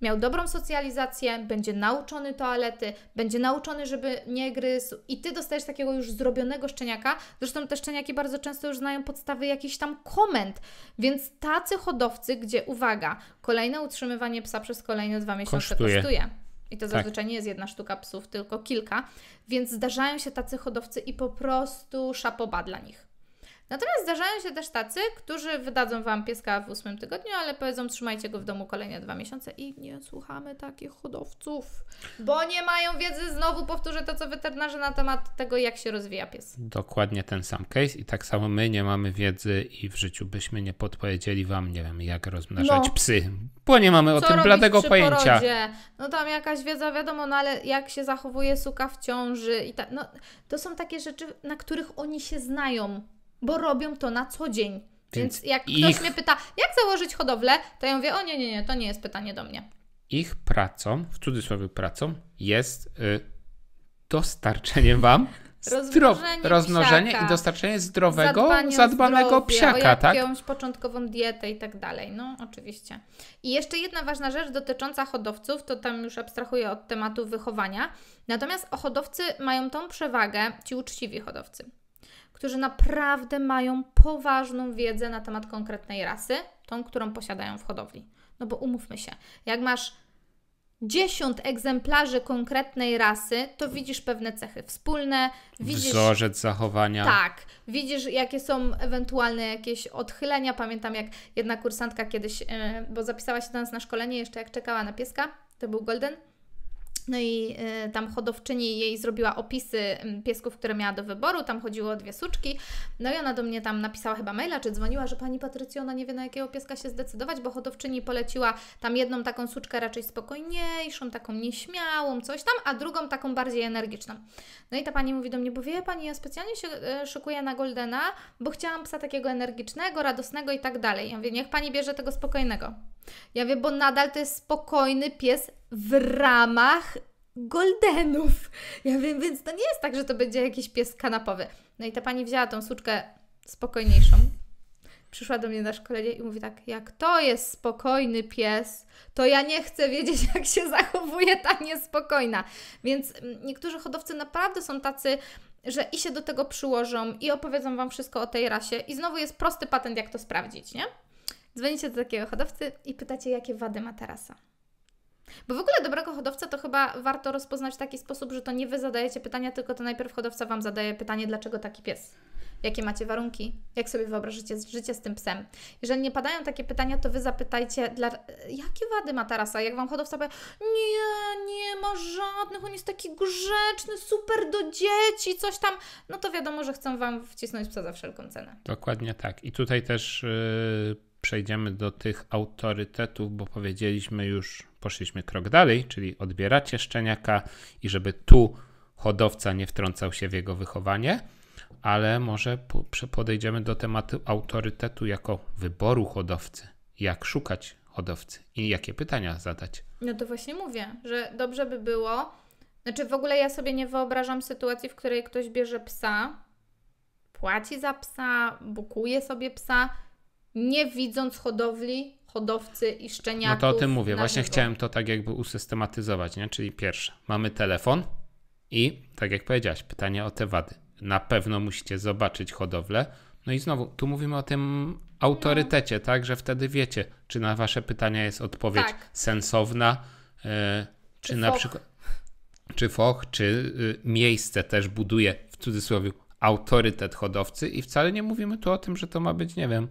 miał dobrą socjalizację, będzie nauczony toalety, będzie nauczony, żeby nie gryzł i Ty dostajesz takiego już zrobionego szczeniaka. Zresztą te szczeniaki bardzo często już znają podstawy jakiś tam komend, więc tacy hodowcy, gdzie uwaga, kolejne utrzymywanie psa przez kolejne dwa miesiące kosztuje. kosztuje. I to tak. zazwyczaj nie jest jedna sztuka psów, tylko kilka. Więc zdarzają się tacy hodowcy i po prostu szapoba dla nich. Natomiast zdarzają się też tacy, którzy wydadzą Wam pieska w ósmym tygodniu, ale powiedzą trzymajcie go w domu kolejne dwa miesiące i nie słuchamy takich hodowców, bo nie mają wiedzy. Znowu powtórzę to, co weterynarze na temat tego, jak się rozwija pies. Dokładnie ten sam case i tak samo my nie mamy wiedzy i w życiu byśmy nie podpowiedzieli Wam, nie wiem, jak rozmnażać no. psy, bo nie mamy o tym bladego pojęcia. Porodzie? No tam jakaś wiedza, wiadomo, no ale jak się zachowuje suka w ciąży i tak. No, to są takie rzeczy, na których oni się znają bo robią to na co dzień. Więc, Więc jak ich... ktoś mnie pyta, jak założyć hodowlę, to ja mówię, o nie, nie, nie, to nie jest pytanie do mnie. Ich pracą, w cudzysłowie pracą, jest y, dostarczenie Wam rozmnożenie, rozmnożenie i dostarczenie zdrowego, Zadbanie zadbanego zdrowie, psiaka, o tak? jakąś początkową dietę i tak dalej. No, oczywiście. I jeszcze jedna ważna rzecz dotycząca hodowców, to tam już abstrahuję od tematu wychowania. Natomiast hodowcy mają tą przewagę, ci uczciwi hodowcy, którzy naprawdę mają poważną wiedzę na temat konkretnej rasy, tą, którą posiadają w hodowli. No bo umówmy się, jak masz 10 egzemplarzy konkretnej rasy, to widzisz pewne cechy wspólne, widzisz wzorzec zachowania. Tak, widzisz jakie są ewentualne jakieś odchylenia. Pamiętam jak jedna kursantka kiedyś, e, bo zapisała się do nas na szkolenie jeszcze jak czekała na pieska, to był Golden no i y, tam hodowczyni jej zrobiła opisy mm, piesków, które miała do wyboru. Tam chodziło o dwie suczki. No i ona do mnie tam napisała chyba maila, czy dzwoniła, że pani Patrycja, ona nie wie na jakiego pieska się zdecydować, bo hodowczyni poleciła tam jedną taką suczkę raczej spokojniejszą, taką nieśmiałą, coś tam, a drugą taką bardziej energiczną. No i ta pani mówi do mnie, bo wie pani, ja specjalnie się y, szykuję na Goldena, bo chciałam psa takiego energicznego, radosnego i tak dalej. Ja mówię, niech pani bierze tego spokojnego. Ja wiem, bo nadal to jest spokojny pies w ramach goldenów. Ja wiem, więc to nie jest tak, że to będzie jakiś pies kanapowy. No i ta pani wzięła tą suczkę spokojniejszą. Przyszła do mnie na szkolenie i mówi tak, jak to jest spokojny pies, to ja nie chcę wiedzieć, jak się zachowuje ta niespokojna. Więc mm, niektórzy hodowcy naprawdę są tacy, że i się do tego przyłożą, i opowiedzą Wam wszystko o tej rasie, i znowu jest prosty patent, jak to sprawdzić, nie? Dzwonicie do takiego hodowcy i pytacie, jakie wady ma tarasa. Bo w ogóle dobrego hodowca to chyba warto rozpoznać w taki sposób, że to nie wy zadajecie pytania, tylko to najpierw hodowca wam zadaje pytanie, dlaczego taki pies? Jakie macie warunki? Jak sobie wyobrażycie życie z tym psem? Jeżeli nie padają takie pytania, to wy zapytajcie, dla... jakie wady ma Tarasa? Jak wam hodowca powie, nie, nie ma żadnych, on jest taki grzeczny, super do dzieci, coś tam, no to wiadomo, że chcą wam wcisnąć psa za wszelką cenę. Dokładnie tak. I tutaj też. Yy przejdziemy do tych autorytetów, bo powiedzieliśmy już, poszliśmy krok dalej, czyli odbieracie szczeniaka i żeby tu hodowca nie wtrącał się w jego wychowanie, ale może podejdziemy do tematu autorytetu jako wyboru hodowcy, jak szukać hodowcy i jakie pytania zadać. No to właśnie mówię, że dobrze by było. Znaczy, w ogóle ja sobie nie wyobrażam sytuacji, w której ktoś bierze psa, płaci za psa, bukuje sobie psa, nie widząc hodowli, hodowcy i szczeniaków. No to o tym mówię. Właśnie chciałem to tak jakby usystematyzować, nie? Czyli pierwsze, mamy telefon i tak jak powiedziałaś, pytanie o te wady. Na pewno musicie zobaczyć hodowlę. No i znowu, tu mówimy o tym autorytecie, tak, że wtedy wiecie, czy na wasze pytania jest odpowiedź tak. sensowna, yy, czy, czy, na przykład, czy foch, czy y, miejsce też buduje w cudzysłowie autorytet hodowcy i wcale nie mówimy tu o tym, że to ma być, nie wiem,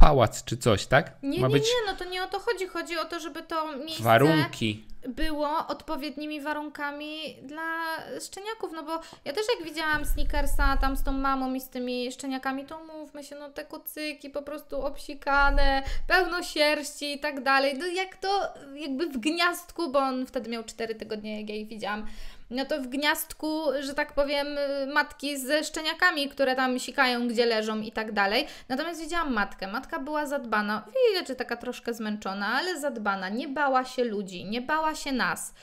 pałac czy coś, tak? Nie, Ma nie, być... nie, no to nie o to chodzi. Chodzi o to, żeby to miejsce warunki. było odpowiednimi warunkami dla szczeniaków, no bo ja też jak widziałam Snickersa tam z tą mamą i z tymi szczeniakami, to mówmy się, no te kocyki po prostu obsikane, pełno sierści i tak dalej, no jak to jakby w gniazdku, bo on wtedy miał 4 tygodnie, jak ja ich widziałam, no to w gniazdku, że tak powiem, y, matki ze szczeniakami, które tam sikają, gdzie leżą i tak dalej. Natomiast widziałam matkę. Matka była zadbana, widać, że taka troszkę zmęczona, ale zadbana. Nie bała się ludzi, nie bała się nas.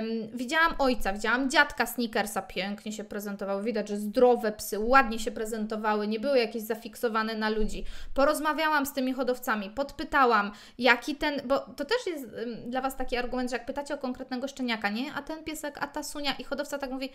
Ym, widziałam ojca, widziałam dziadka sneakersa, pięknie się prezentował. Widać, że zdrowe psy ładnie się prezentowały, nie były jakieś zafiksowane na ludzi. Porozmawiałam z tymi hodowcami, podpytałam, jaki ten, bo to też jest ym, dla Was taki argument, że jak pytacie o konkretnego szczeniaka, nie, a ten piesek, a ta sunia i hodowca tak mówi,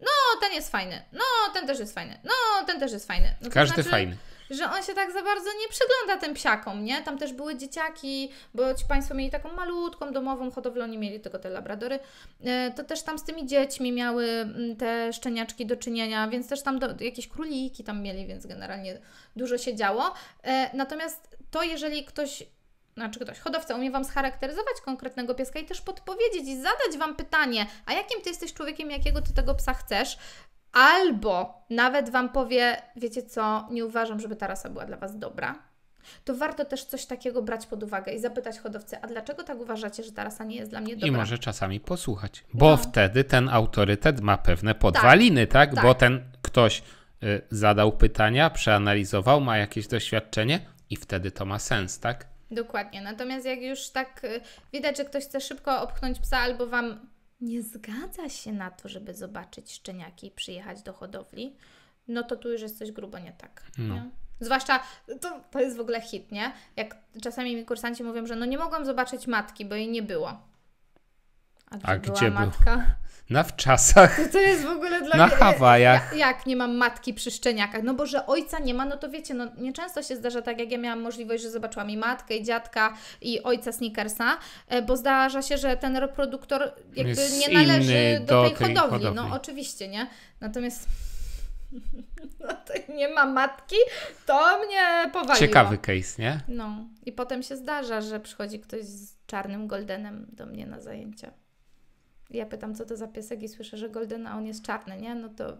no ten jest fajny, no ten też jest fajny, no ten też jest fajny. No, Każdy znaczy, fajny. Że on się tak za bardzo nie przygląda tym psiakom, nie? Tam też były dzieciaki, bo ci Państwo mieli taką malutką domową hodowlę, oni mieli tylko te labradory. E, to też tam z tymi dziećmi miały mm, te szczeniaczki do czynienia, więc też tam do, jakieś króliki tam mieli, więc generalnie dużo się działo. E, natomiast to, jeżeli ktoś znaczy ktoś, hodowca umie Wam scharakteryzować konkretnego pieska i też podpowiedzieć i zadać Wam pytanie, a jakim Ty jesteś człowiekiem, jakiego Ty tego psa chcesz, albo nawet Wam powie, wiecie co, nie uważam, żeby ta rasa była dla Was dobra, to warto też coś takiego brać pod uwagę i zapytać hodowcę, a dlaczego tak uważacie, że ta rasa nie jest dla mnie dobra? I może czasami posłuchać, bo no. wtedy ten autorytet ma pewne tak. podwaliny, tak? tak? tak. Bo ten ktoś y, zadał pytania, przeanalizował, ma jakieś doświadczenie i wtedy to ma sens, tak? Dokładnie. Natomiast jak już tak y, widać, że ktoś chce szybko obchnąć psa albo Wam nie zgadza się na to, żeby zobaczyć szczeniaki i przyjechać do hodowli, no to tu już jest coś grubo nie tak. No. Nie? Zwłaszcza, to, to jest w ogóle hit, nie? Jak czasami mi kursanci mówią, że no nie mogłam zobaczyć matki, bo jej nie było. A gdzie, A była gdzie matka? Był? Na wczasach. To, to jest w ogóle dla Na mnie... Hawajach. Ja, jak nie mam matki przy szczeniakach? No bo że ojca nie ma, no to wiecie, no nieczęsto się zdarza tak, jak ja miałam możliwość, że zobaczyłam i matkę, i dziadka, i ojca Snickersa, e, bo zdarza się, że ten reproduktor jakby jest nie należy do, tej, tej hodowli. No, hodowli. No oczywiście, nie? Natomiast no to nie ma matki, to mnie powaliło. Ciekawy case, nie? No. I potem się zdarza, że przychodzi ktoś z czarnym goldenem do mnie na zajęcia ja pytam, co to za piesek i słyszę, że golden, a on jest czarny, nie? No to,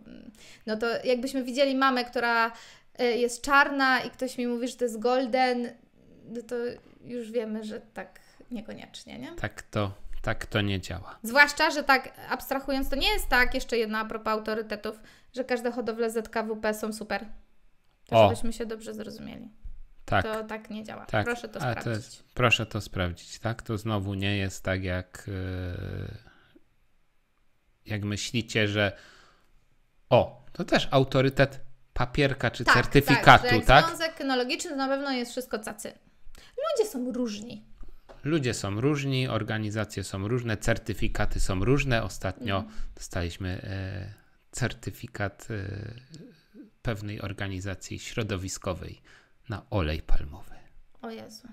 no to jakbyśmy widzieli mamę, która e, jest czarna i ktoś mi mówi, że to jest golden, no to już wiemy, że tak niekoniecznie, nie? Tak to, tak to nie działa. Zwłaszcza, że tak abstrahując, to nie jest tak, jeszcze jedna a propos autorytetów, że każde hodowle ZKWP są super. To o. żebyśmy się dobrze zrozumieli. Tak. To tak nie działa. Tak. Proszę to a sprawdzić. To jest, proszę to sprawdzić, tak? To znowu nie jest tak jak... Yy jak myślicie, że o, to też autorytet papierka czy tak, certyfikatu, tak? Że jak tak? Związek kynologiczny to na pewno jest wszystko cacy. Ludzie są różni. Ludzie są różni, organizacje są różne, certyfikaty są różne. Ostatnio mm. dostaliśmy e, certyfikat e, pewnej organizacji środowiskowej na olej palmowy. O Jezu.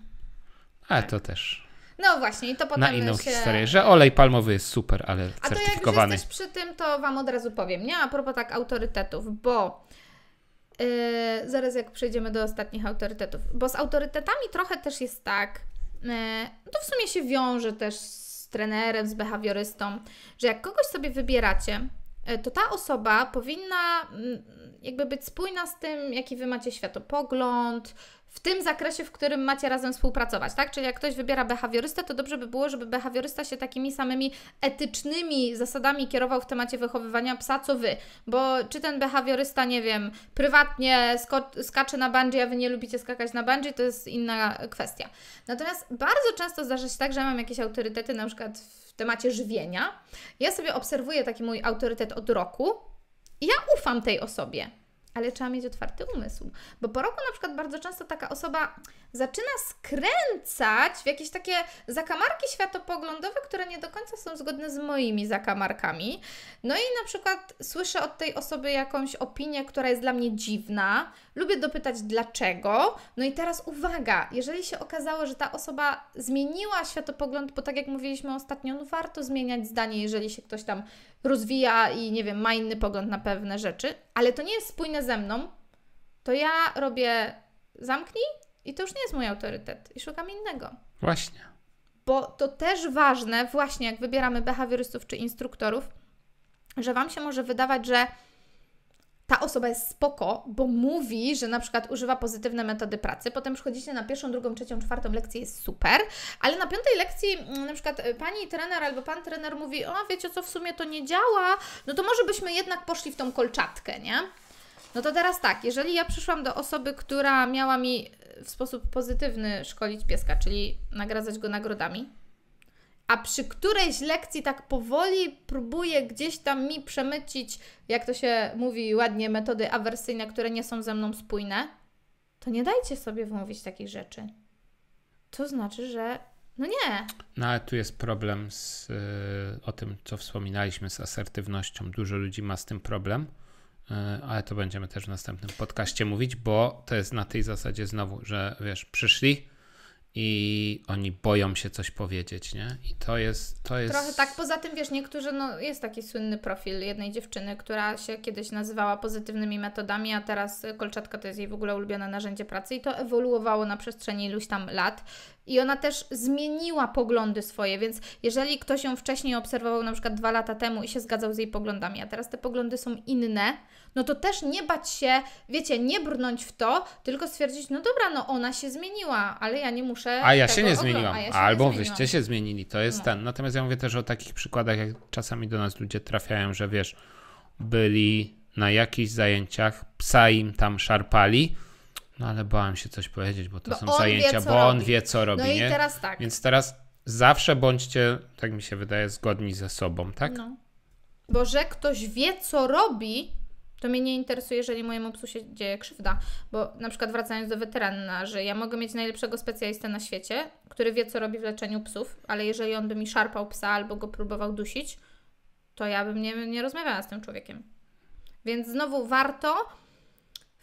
Ale tak. to też no właśnie, i to potem na inną się... historię, że olej palmowy jest super, ale A certyfikowany. A to jak już jesteś przy tym, to Wam od razu powiem, nie? A propos tak autorytetów, bo yy, zaraz jak przejdziemy do ostatnich autorytetów, bo z autorytetami trochę też jest tak, yy, to w sumie się wiąże też z trenerem, z behawiorystą, że jak kogoś sobie wybieracie, yy, to ta osoba powinna mm, jakby być spójna z tym, jaki Wy macie światopogląd, w tym zakresie, w którym macie razem współpracować, tak? Czyli jak ktoś wybiera behawiorystę, to dobrze by było, żeby behawiorysta się takimi samymi etycznymi zasadami kierował w temacie wychowywania psa, co Wy. Bo czy ten behawiorysta, nie wiem, prywatnie skacze na bungee, a Wy nie lubicie skakać na bungee, to jest inna kwestia. Natomiast bardzo często zdarza się tak, że ja mam jakieś autorytety, na przykład w temacie żywienia. Ja sobie obserwuję taki mój autorytet od roku i ja ufam tej osobie ale trzeba mieć otwarty umysł. Bo po roku na przykład bardzo często taka osoba zaczyna skręcać w jakieś takie zakamarki światopoglądowe, które nie do końca są zgodne z moimi zakamarkami. No i na przykład słyszę od tej osoby jakąś opinię, która jest dla mnie dziwna, lubię dopytać dlaczego. No i teraz uwaga, jeżeli się okazało, że ta osoba zmieniła światopogląd, bo tak jak mówiliśmy ostatnio, no warto zmieniać zdanie, jeżeli się ktoś tam rozwija i nie wiem, ma inny pogląd na pewne rzeczy, ale to nie jest spójne ze mną, to ja robię zamknij i to już nie jest mój autorytet i szukam innego. Właśnie. Bo to też ważne, właśnie jak wybieramy behawiorystów czy instruktorów, że Wam się może wydawać, że ta osoba jest spoko, bo mówi, że na przykład używa pozytywne metody pracy, potem przychodzicie na pierwszą, drugą, trzecią, czwartą lekcję, jest super, ale na piątej lekcji mm, na przykład y, pani trener albo pan trener mówi, o wiecie co, w sumie to nie działa, no to może byśmy jednak poszli w tą kolczatkę, nie? No to teraz tak, jeżeli ja przyszłam do osoby, która miała mi w sposób pozytywny szkolić pieska, czyli nagradzać go nagrodami, a przy którejś lekcji tak powoli próbuje gdzieś tam mi przemycić, jak to się mówi ładnie, metody awersyjne, które nie są ze mną spójne, to nie dajcie sobie wmówić takich rzeczy. To znaczy, że no nie. No ale tu jest problem z, y, o tym, co wspominaliśmy z asertywnością. Dużo ludzi ma z tym problem, y, ale to będziemy też w następnym podcaście mówić, bo to jest na tej zasadzie znowu, że wiesz, przyszli, i oni boją się coś powiedzieć, nie? I to jest, to jest... Trochę tak, poza tym wiesz, niektórzy, no jest taki słynny profil jednej dziewczyny, która się kiedyś nazywała pozytywnymi metodami, a teraz kolczatka to jest jej w ogóle ulubione narzędzie pracy i to ewoluowało na przestrzeni iluś tam lat, i ona też zmieniła poglądy swoje, więc jeżeli ktoś ją wcześniej obserwował na przykład dwa lata temu i się zgadzał z jej poglądami, a teraz te poglądy są inne, no to też nie bać się, wiecie, nie brnąć w to, tylko stwierdzić, no dobra, no ona się zmieniła, ale ja nie muszę. A ja się nie zmieniłam. Ja się Albo nie wyście się zmienili, to jest no. ten. Natomiast ja mówię też o takich przykładach, jak czasami do nas ludzie trafiają, że wiesz, byli na jakichś zajęciach, psa im tam szarpali no ale bałem się coś powiedzieć, bo to bo no są zajęcia, wie, bo on wie, co no robi. No i nie? teraz tak. Więc teraz zawsze bądźcie, tak mi się wydaje, zgodni ze sobą, tak? No. Bo że ktoś wie, co robi, to mnie nie interesuje, jeżeli mojemu psu się dzieje krzywda. Bo na przykład wracając do weterana, że ja mogę mieć najlepszego specjalistę na świecie, który wie, co robi w leczeniu psów, ale jeżeli on by mi szarpał psa albo go próbował dusić, to ja bym nie, nie rozmawiała z tym człowiekiem. Więc znowu warto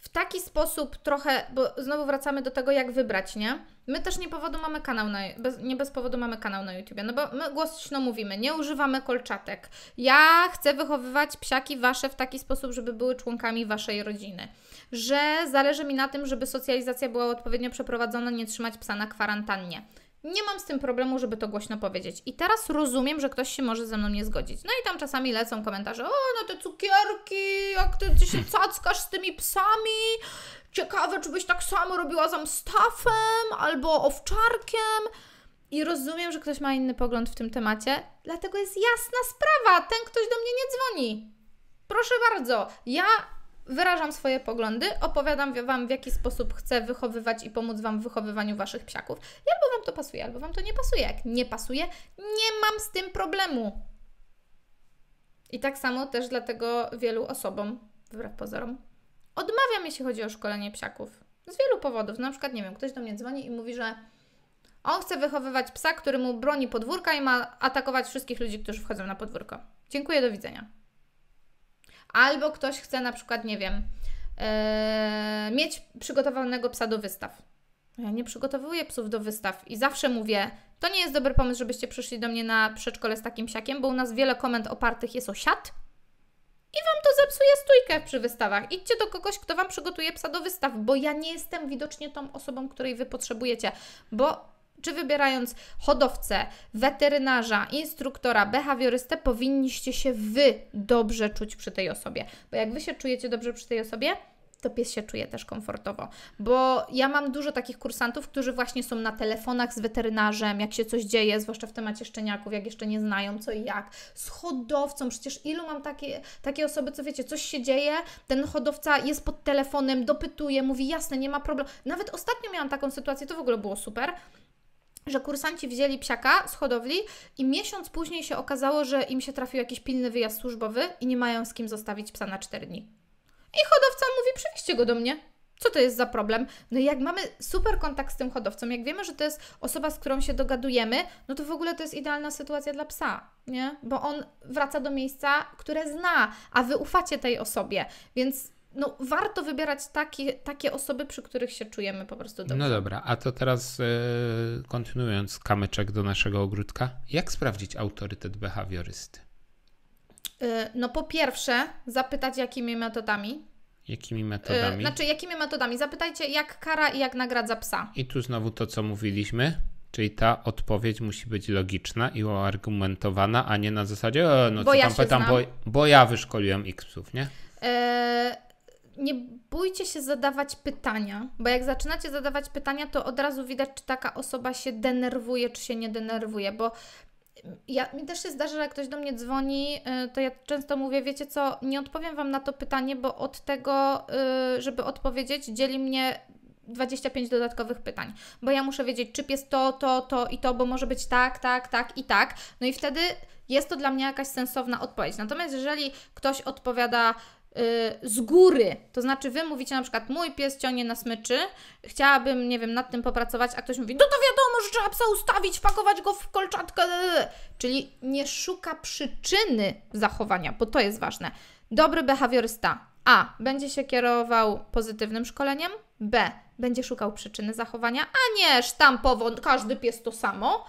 w taki sposób trochę, bo znowu wracamy do tego, jak wybrać, nie? My też nie powodu mamy kanał na, bez, nie bez powodu mamy kanał na YouTubie, no bo my głośno mówimy, nie używamy kolczatek. Ja chcę wychowywać psiaki wasze w taki sposób, żeby były członkami waszej rodziny. Że zależy mi na tym, żeby socjalizacja była odpowiednio przeprowadzona, nie trzymać psa na kwarantannie. Nie mam z tym problemu, żeby to głośno powiedzieć. I teraz rozumiem, że ktoś się może ze mną nie zgodzić. No i tam czasami lecą komentarze: O, no te cukierki, jak ty, ty się cackasz z tymi psami. Ciekawe, czy byś tak samo robiła z Amstafem albo owczarkiem. I rozumiem, że ktoś ma inny pogląd w tym temacie, dlatego jest jasna sprawa. Ten ktoś do mnie nie dzwoni. Proszę bardzo, ja wyrażam swoje poglądy, opowiadam Wam, w jaki sposób chcę wychowywać i pomóc Wam w wychowywaniu Waszych psiaków. I albo Wam to pasuje, albo Wam to nie pasuje. Jak nie pasuje, nie mam z tym problemu. I tak samo też dlatego wielu osobom, wbrew pozorom, odmawiam, jeśli chodzi o szkolenie psiaków. Z wielu powodów. Na przykład, nie wiem, ktoś do mnie dzwoni i mówi, że on chce wychowywać psa, który mu broni podwórka i ma atakować wszystkich ludzi, którzy wchodzą na podwórko. Dziękuję, do widzenia albo ktoś chce na przykład, nie wiem, yy, mieć przygotowanego psa do wystaw. Ja nie przygotowuję psów do wystaw i zawsze mówię, to nie jest dobry pomysł, żebyście przyszli do mnie na przedszkole z takim siakiem, bo u nas wiele komend opartych jest o siat i Wam to zepsuje stójkę przy wystawach. Idźcie do kogoś, kto Wam przygotuje psa do wystaw, bo ja nie jestem widocznie tą osobą, której Wy potrzebujecie, bo czy wybierając hodowcę, weterynarza, instruktora, behawiorystę, powinniście się Wy dobrze czuć przy tej osobie. Bo jak Wy się czujecie dobrze przy tej osobie, to pies się czuje też komfortowo. Bo ja mam dużo takich kursantów, którzy właśnie są na telefonach z weterynarzem, jak się coś dzieje, zwłaszcza w temacie szczeniaków, jak jeszcze nie znają co i jak, z hodowcą. Przecież ilu mam takie, takie osoby, co wiecie, coś się dzieje, ten hodowca jest pod telefonem, dopytuje, mówi jasne, nie ma problemu. Nawet ostatnio miałam taką sytuację, to w ogóle było super że kursanci wzięli psiaka z hodowli i miesiąc później się okazało, że im się trafił jakiś pilny wyjazd służbowy i nie mają z kim zostawić psa na 4 dni. I hodowca mówi, przywieźcie go do mnie. Co to jest za problem? No i jak mamy super kontakt z tym hodowcą, jak wiemy, że to jest osoba, z którą się dogadujemy, no to w ogóle to jest idealna sytuacja dla psa, nie? Bo on wraca do miejsca, które zna, a wy ufacie tej osobie. Więc no, warto wybierać takie, takie osoby, przy których się czujemy po prostu dobrze. No dobra, a to teraz yy, kontynuując kamyczek do naszego ogródka, jak sprawdzić autorytet behawiorysty? Yy, e, no po pierwsze, zapytać jakimi metodami. Jakimi e, metodami? Yy, znaczy, jakimi metodami? Zapytajcie, jak kara i jak nagradza psa. I tu znowu to, co mówiliśmy. Czyli ta odpowiedź musi być logiczna i uargumentowana, a nie na zasadzie, e, no bo co ja tam pytam, bo, bo, ja wyszkoliłem x psów, nie? nie bójcie się zadawać pytania, bo jak zaczynacie zadawać pytania, to od razu widać, czy taka osoba się denerwuje, czy się nie denerwuje, bo ja, mi też się zdarza, że jak ktoś do mnie dzwoni, y, to ja często mówię, wiecie co, nie odpowiem Wam na to pytanie, bo od tego, y, żeby odpowiedzieć, dzieli mnie 25 dodatkowych pytań, bo ja muszę wiedzieć, czy jest to, to, to i to, bo może być tak, tak, tak i tak. No i wtedy jest to dla mnie jakaś sensowna odpowiedź. Natomiast jeżeli ktoś odpowiada, Y, z góry. To znaczy, wy mówicie na przykład, mój pies ciągnie na smyczy, chciałabym, nie wiem, nad tym popracować, a ktoś mówi, no to wiadomo, że trzeba psa ustawić, pakować go w kolczatkę. Czyli nie szuka przyczyny zachowania, bo to jest ważne. Dobry behawiorysta A. Będzie się kierował pozytywnym szkoleniem. B. Będzie szukał przyczyny zachowania, a nie sztampowo, każdy pies to samo.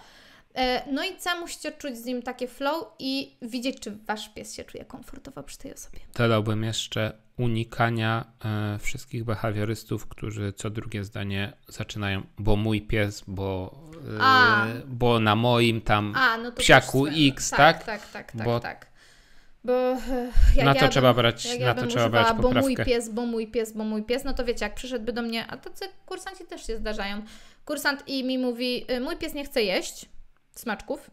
E, no i co musicie czuć z nim takie flow i widzieć, czy wasz pies się czuje komfortowo przy tej osobie. Dodałbym jeszcze unikania e, wszystkich behawiorystów, którzy co drugie zdanie zaczynają, bo mój pies, bo, e, bo na moim tam A, no psiaku X, tak, tak? Tak, tak, tak, Bo... tak. Bo jak na to ja trzeba bym, brać, na ja to trzeba używała, brać poprawkę. Bo mój pies, bo mój pies, bo mój pies, no to wiecie, jak przyszedłby do mnie, a tacy kursanci też się zdarzają. Kursant i mi mówi, y, mój pies nie chce jeść, smaczków.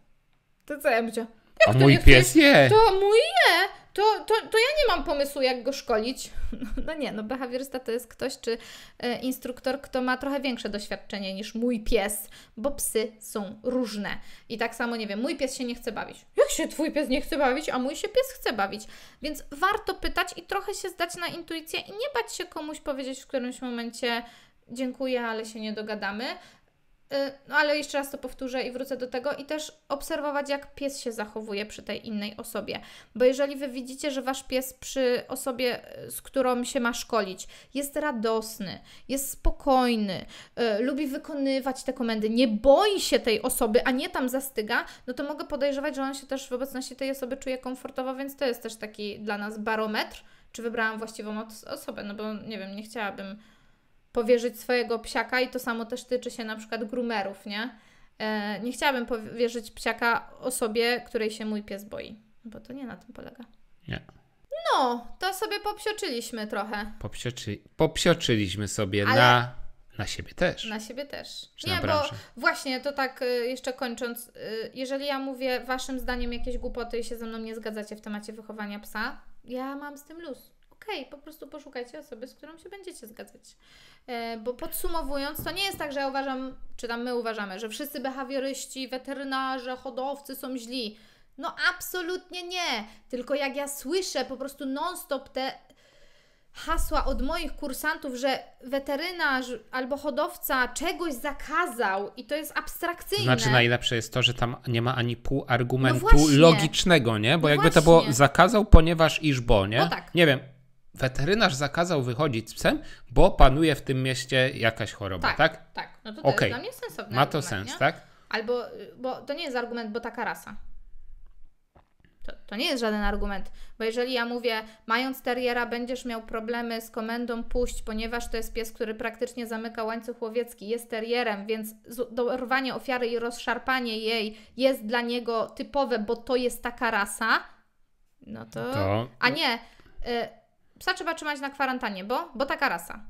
To co ja będzie? A mój pies je. To mój je. To, to, to ja nie mam pomysłu, jak go szkolić. No, no nie, no behawiorysta to jest ktoś, czy e, instruktor, kto ma trochę większe doświadczenie niż mój pies, bo psy są różne. I tak samo, nie wiem, mój pies się nie chce bawić. Jak się twój pies nie chce bawić, a mój się pies chce bawić? Więc warto pytać i trochę się zdać na intuicję i nie bać się komuś powiedzieć w którymś momencie dziękuję, ale się nie dogadamy, Y, no ale jeszcze raz to powtórzę i wrócę do tego i też obserwować, jak pies się zachowuje przy tej innej osobie. Bo jeżeli wy widzicie, że wasz pies przy osobie, z którą się ma szkolić, jest radosny, jest spokojny, y, lubi wykonywać te komendy, nie boi się tej osoby, a nie tam zastyga, no to mogę podejrzewać, że on się też w obecności tej osoby czuje komfortowo, więc to jest też taki dla nas barometr, czy wybrałam właściwą osobę, no bo nie wiem, nie chciałabym powierzyć swojego psiaka i to samo też tyczy się na przykład groomerów, nie? E, nie chciałabym powierzyć psiaka osobie, której się mój pies boi, bo to nie na tym polega. Nie. No, to sobie popsioczyliśmy trochę. Popsioczy... Popsioczyliśmy sobie Ale... na na siebie też. Na siebie też. Czy nie, bo właśnie to tak e, jeszcze kończąc, e, jeżeli ja mówię waszym zdaniem jakieś głupoty i się ze mną nie zgadzacie w temacie wychowania psa, ja mam z tym luz okej, okay, po prostu poszukajcie osoby, z którą się będziecie zgadzać. E, bo podsumowując, to nie jest tak, że ja uważam, czy tam my uważamy, że wszyscy behawioryści, weterynarze, hodowcy są źli. No absolutnie nie. Tylko jak ja słyszę po prostu non-stop te hasła od moich kursantów, że weterynarz albo hodowca czegoś zakazał i to jest abstrakcyjne. Znaczy najlepsze jest to, że tam nie ma ani pół no argumentu no logicznego, nie? Bo no jakby właśnie. to było zakazał, ponieważ iż bo, nie? No tak. Nie wiem, weterynarz zakazał wychodzić z psem, bo panuje w tym mieście jakaś choroba, tak? Tak, tak. No to, okay. to jest dla mnie sensowne. Ma to argument, sens, nie? tak? Albo, bo to nie jest argument, bo taka rasa. To, to nie jest żaden argument, bo jeżeli ja mówię, mając teriera, będziesz miał problemy z komendą puść, ponieważ to jest pies, który praktycznie zamyka łańcuch łowiecki, jest terierem, więc dorwanie ofiary i rozszarpanie jej jest dla niego typowe, bo to jest taka rasa, no to. to... A nie. Y Psa trzeba trzymać na kwarantannie, bo, bo taka rasa.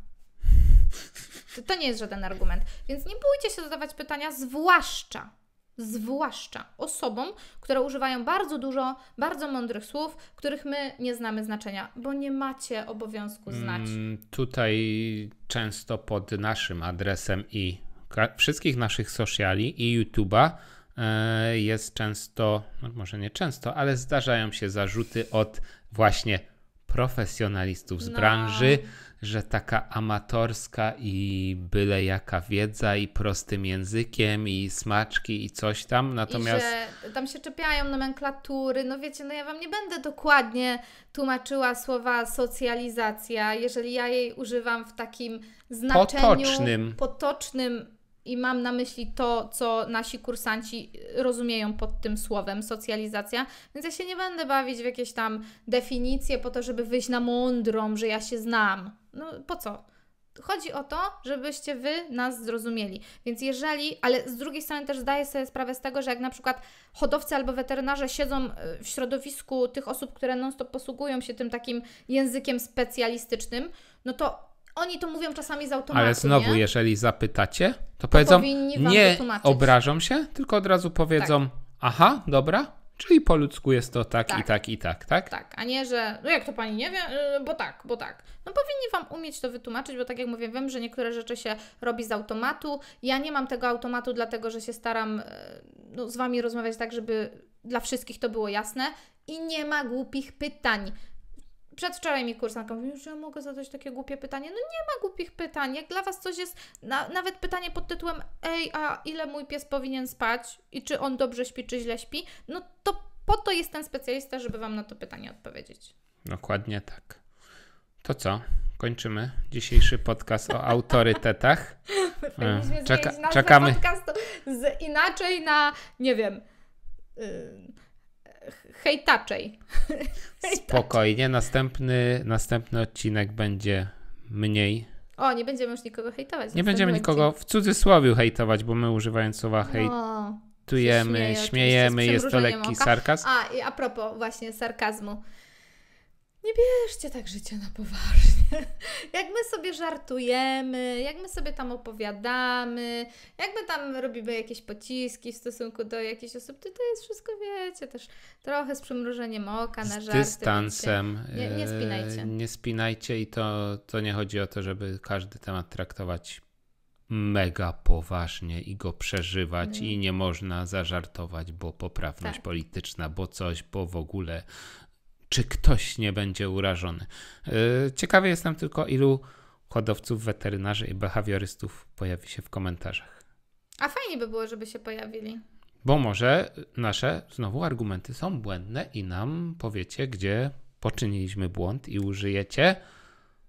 To, to nie jest żaden argument. Więc nie bójcie się zadawać pytania, zwłaszcza, zwłaszcza osobom, które używają bardzo dużo, bardzo mądrych słów, których my nie znamy znaczenia, bo nie macie obowiązku mm, znać. Mm, tutaj często pod naszym adresem i wszystkich naszych sociali i YouTube'a e, jest często, no może nie często, ale zdarzają się zarzuty od właśnie profesjonalistów z no. branży, że taka amatorska i byle jaka wiedza i prostym językiem i smaczki i coś tam, natomiast... I że tam się czepiają nomenklatury, no wiecie, no ja Wam nie będę dokładnie tłumaczyła słowa socjalizacja, jeżeli ja jej używam w takim znaczeniu... Potocznym. Potocznym i mam na myśli to, co nasi kursanci rozumieją pod tym słowem socjalizacja, więc ja się nie będę bawić w jakieś tam definicje po to, żeby wyjść na mądrą, że ja się znam. No po co? Chodzi o to, żebyście wy nas zrozumieli. Więc jeżeli, ale z drugiej strony też zdaję sobie sprawę z tego, że jak na przykład hodowcy albo weterynarze siedzą e, w środowisku tych osób, które non-stop posługują się tym takim językiem specjalistycznym, no to oni to mówią czasami z automatu. Ale znowu, nie? jeżeli zapytacie, to, to powiedzą, nie obrażą się, tylko od razu powiedzą, tak. aha, dobra, czyli po ludzku jest to tak, tak, i tak i tak, tak? Tak, a nie, że no jak to pani nie wie, y, bo tak, bo tak. No powinni Wam umieć to wytłumaczyć, bo tak jak mówię, wiem, że niektóre rzeczy się robi z automatu. Ja nie mam tego automatu, dlatego że się staram y, no, z Wami rozmawiać tak, żeby dla wszystkich to było jasne i nie ma głupich pytań. Przedwczoraj mi kursanka mówiła, że ja mogę zadać takie głupie pytanie. No nie ma głupich pytań. Jak dla Was coś jest, na, nawet pytanie pod tytułem Ej, a ile mój pies powinien spać i czy on dobrze śpi, czy źle śpi, no to po to jest ten specjalista, żeby Wam na to pytanie odpowiedzieć. Dokładnie tak. To co? Kończymy dzisiejszy podcast o autorytetach. E, czeka, czekamy. Podcastu z inaczej na, nie wiem... Yy hejtaczej. Spokojnie, następny, następny odcinek będzie mniej. O, nie będziemy już nikogo hejtować. Nie będziemy odcinek. nikogo w cudzysłowie hejtować, bo my używając słowa no, hejt. No, śmieję, śmiejemy, jest to lekki oka. sarkazm. A, i a propos właśnie sarkazmu nie bierzcie tak życia na poważnie. jak my sobie żartujemy, jak my sobie tam opowiadamy, jak my tam robimy jakieś pociski w stosunku do jakichś osób, to to jest wszystko, wiecie, też trochę z przymrużeniem oka na żarty. Z dystansem. Nie, nie, e, spinajcie. Nie spinajcie i to, to nie chodzi o to, żeby każdy temat traktować mega poważnie i go przeżywać mm. i nie można zażartować, bo poprawność tak. polityczna, bo coś, bo w ogóle, czy ktoś nie będzie urażony. E, ciekawy jestem tylko, ilu hodowców, weterynarzy i behawiorystów pojawi się w komentarzach. A fajnie by było, żeby się pojawili. Bo może nasze znowu argumenty są błędne i nam powiecie, gdzie poczyniliśmy błąd i użyjecie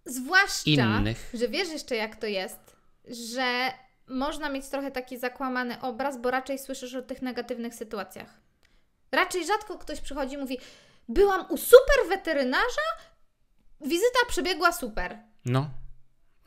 Zwłaszcza, innych. że wiesz jeszcze jak to jest, że można mieć trochę taki zakłamany obraz, bo raczej słyszysz o tych negatywnych sytuacjach. Raczej rzadko ktoś przychodzi i mówi, Byłam u super weterynarza, wizyta przebiegła super. No.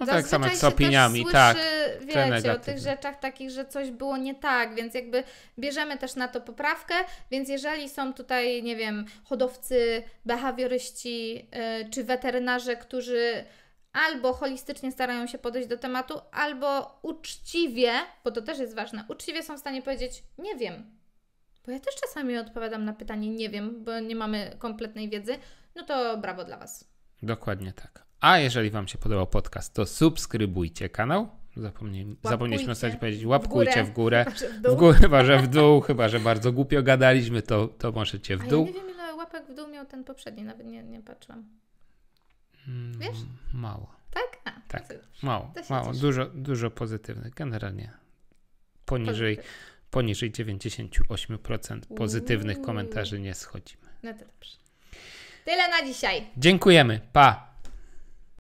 No Zazwyczaj tak samo z opiniami, słyszy, tak. Wiecie, o tych rzeczach takich, że coś było nie tak, więc jakby bierzemy też na to poprawkę, więc jeżeli są tutaj, nie wiem, hodowcy, behawioryści yy, czy weterynarze, którzy albo holistycznie starają się podejść do tematu, albo uczciwie, bo to też jest ważne, uczciwie są w stanie powiedzieć, nie wiem, bo ja też czasami odpowiadam na pytanie, nie wiem, bo nie mamy kompletnej wiedzy, no to brawo dla Was. Dokładnie tak. A jeżeli Wam się podobał podcast, to subskrybujcie kanał. zapomnieliśmy ostatnio powiedzieć, łapkujcie w górę. W górę, w, dół. w górę, chyba że w dół, chyba że bardzo głupio gadaliśmy, to, to możecie w dół. A ja nie wiem, ile łapek w dół miał ten poprzedni, nawet nie, nie patrzyłam. Mm, Wiesz? Mało. Tak? A, tak, mało, mało. Dużo, dużo pozytywnych, generalnie poniżej poniżej 98% pozytywnych komentarzy nie schodzimy. No to dobrze. Tyle na dzisiaj. Dziękujemy. Pa!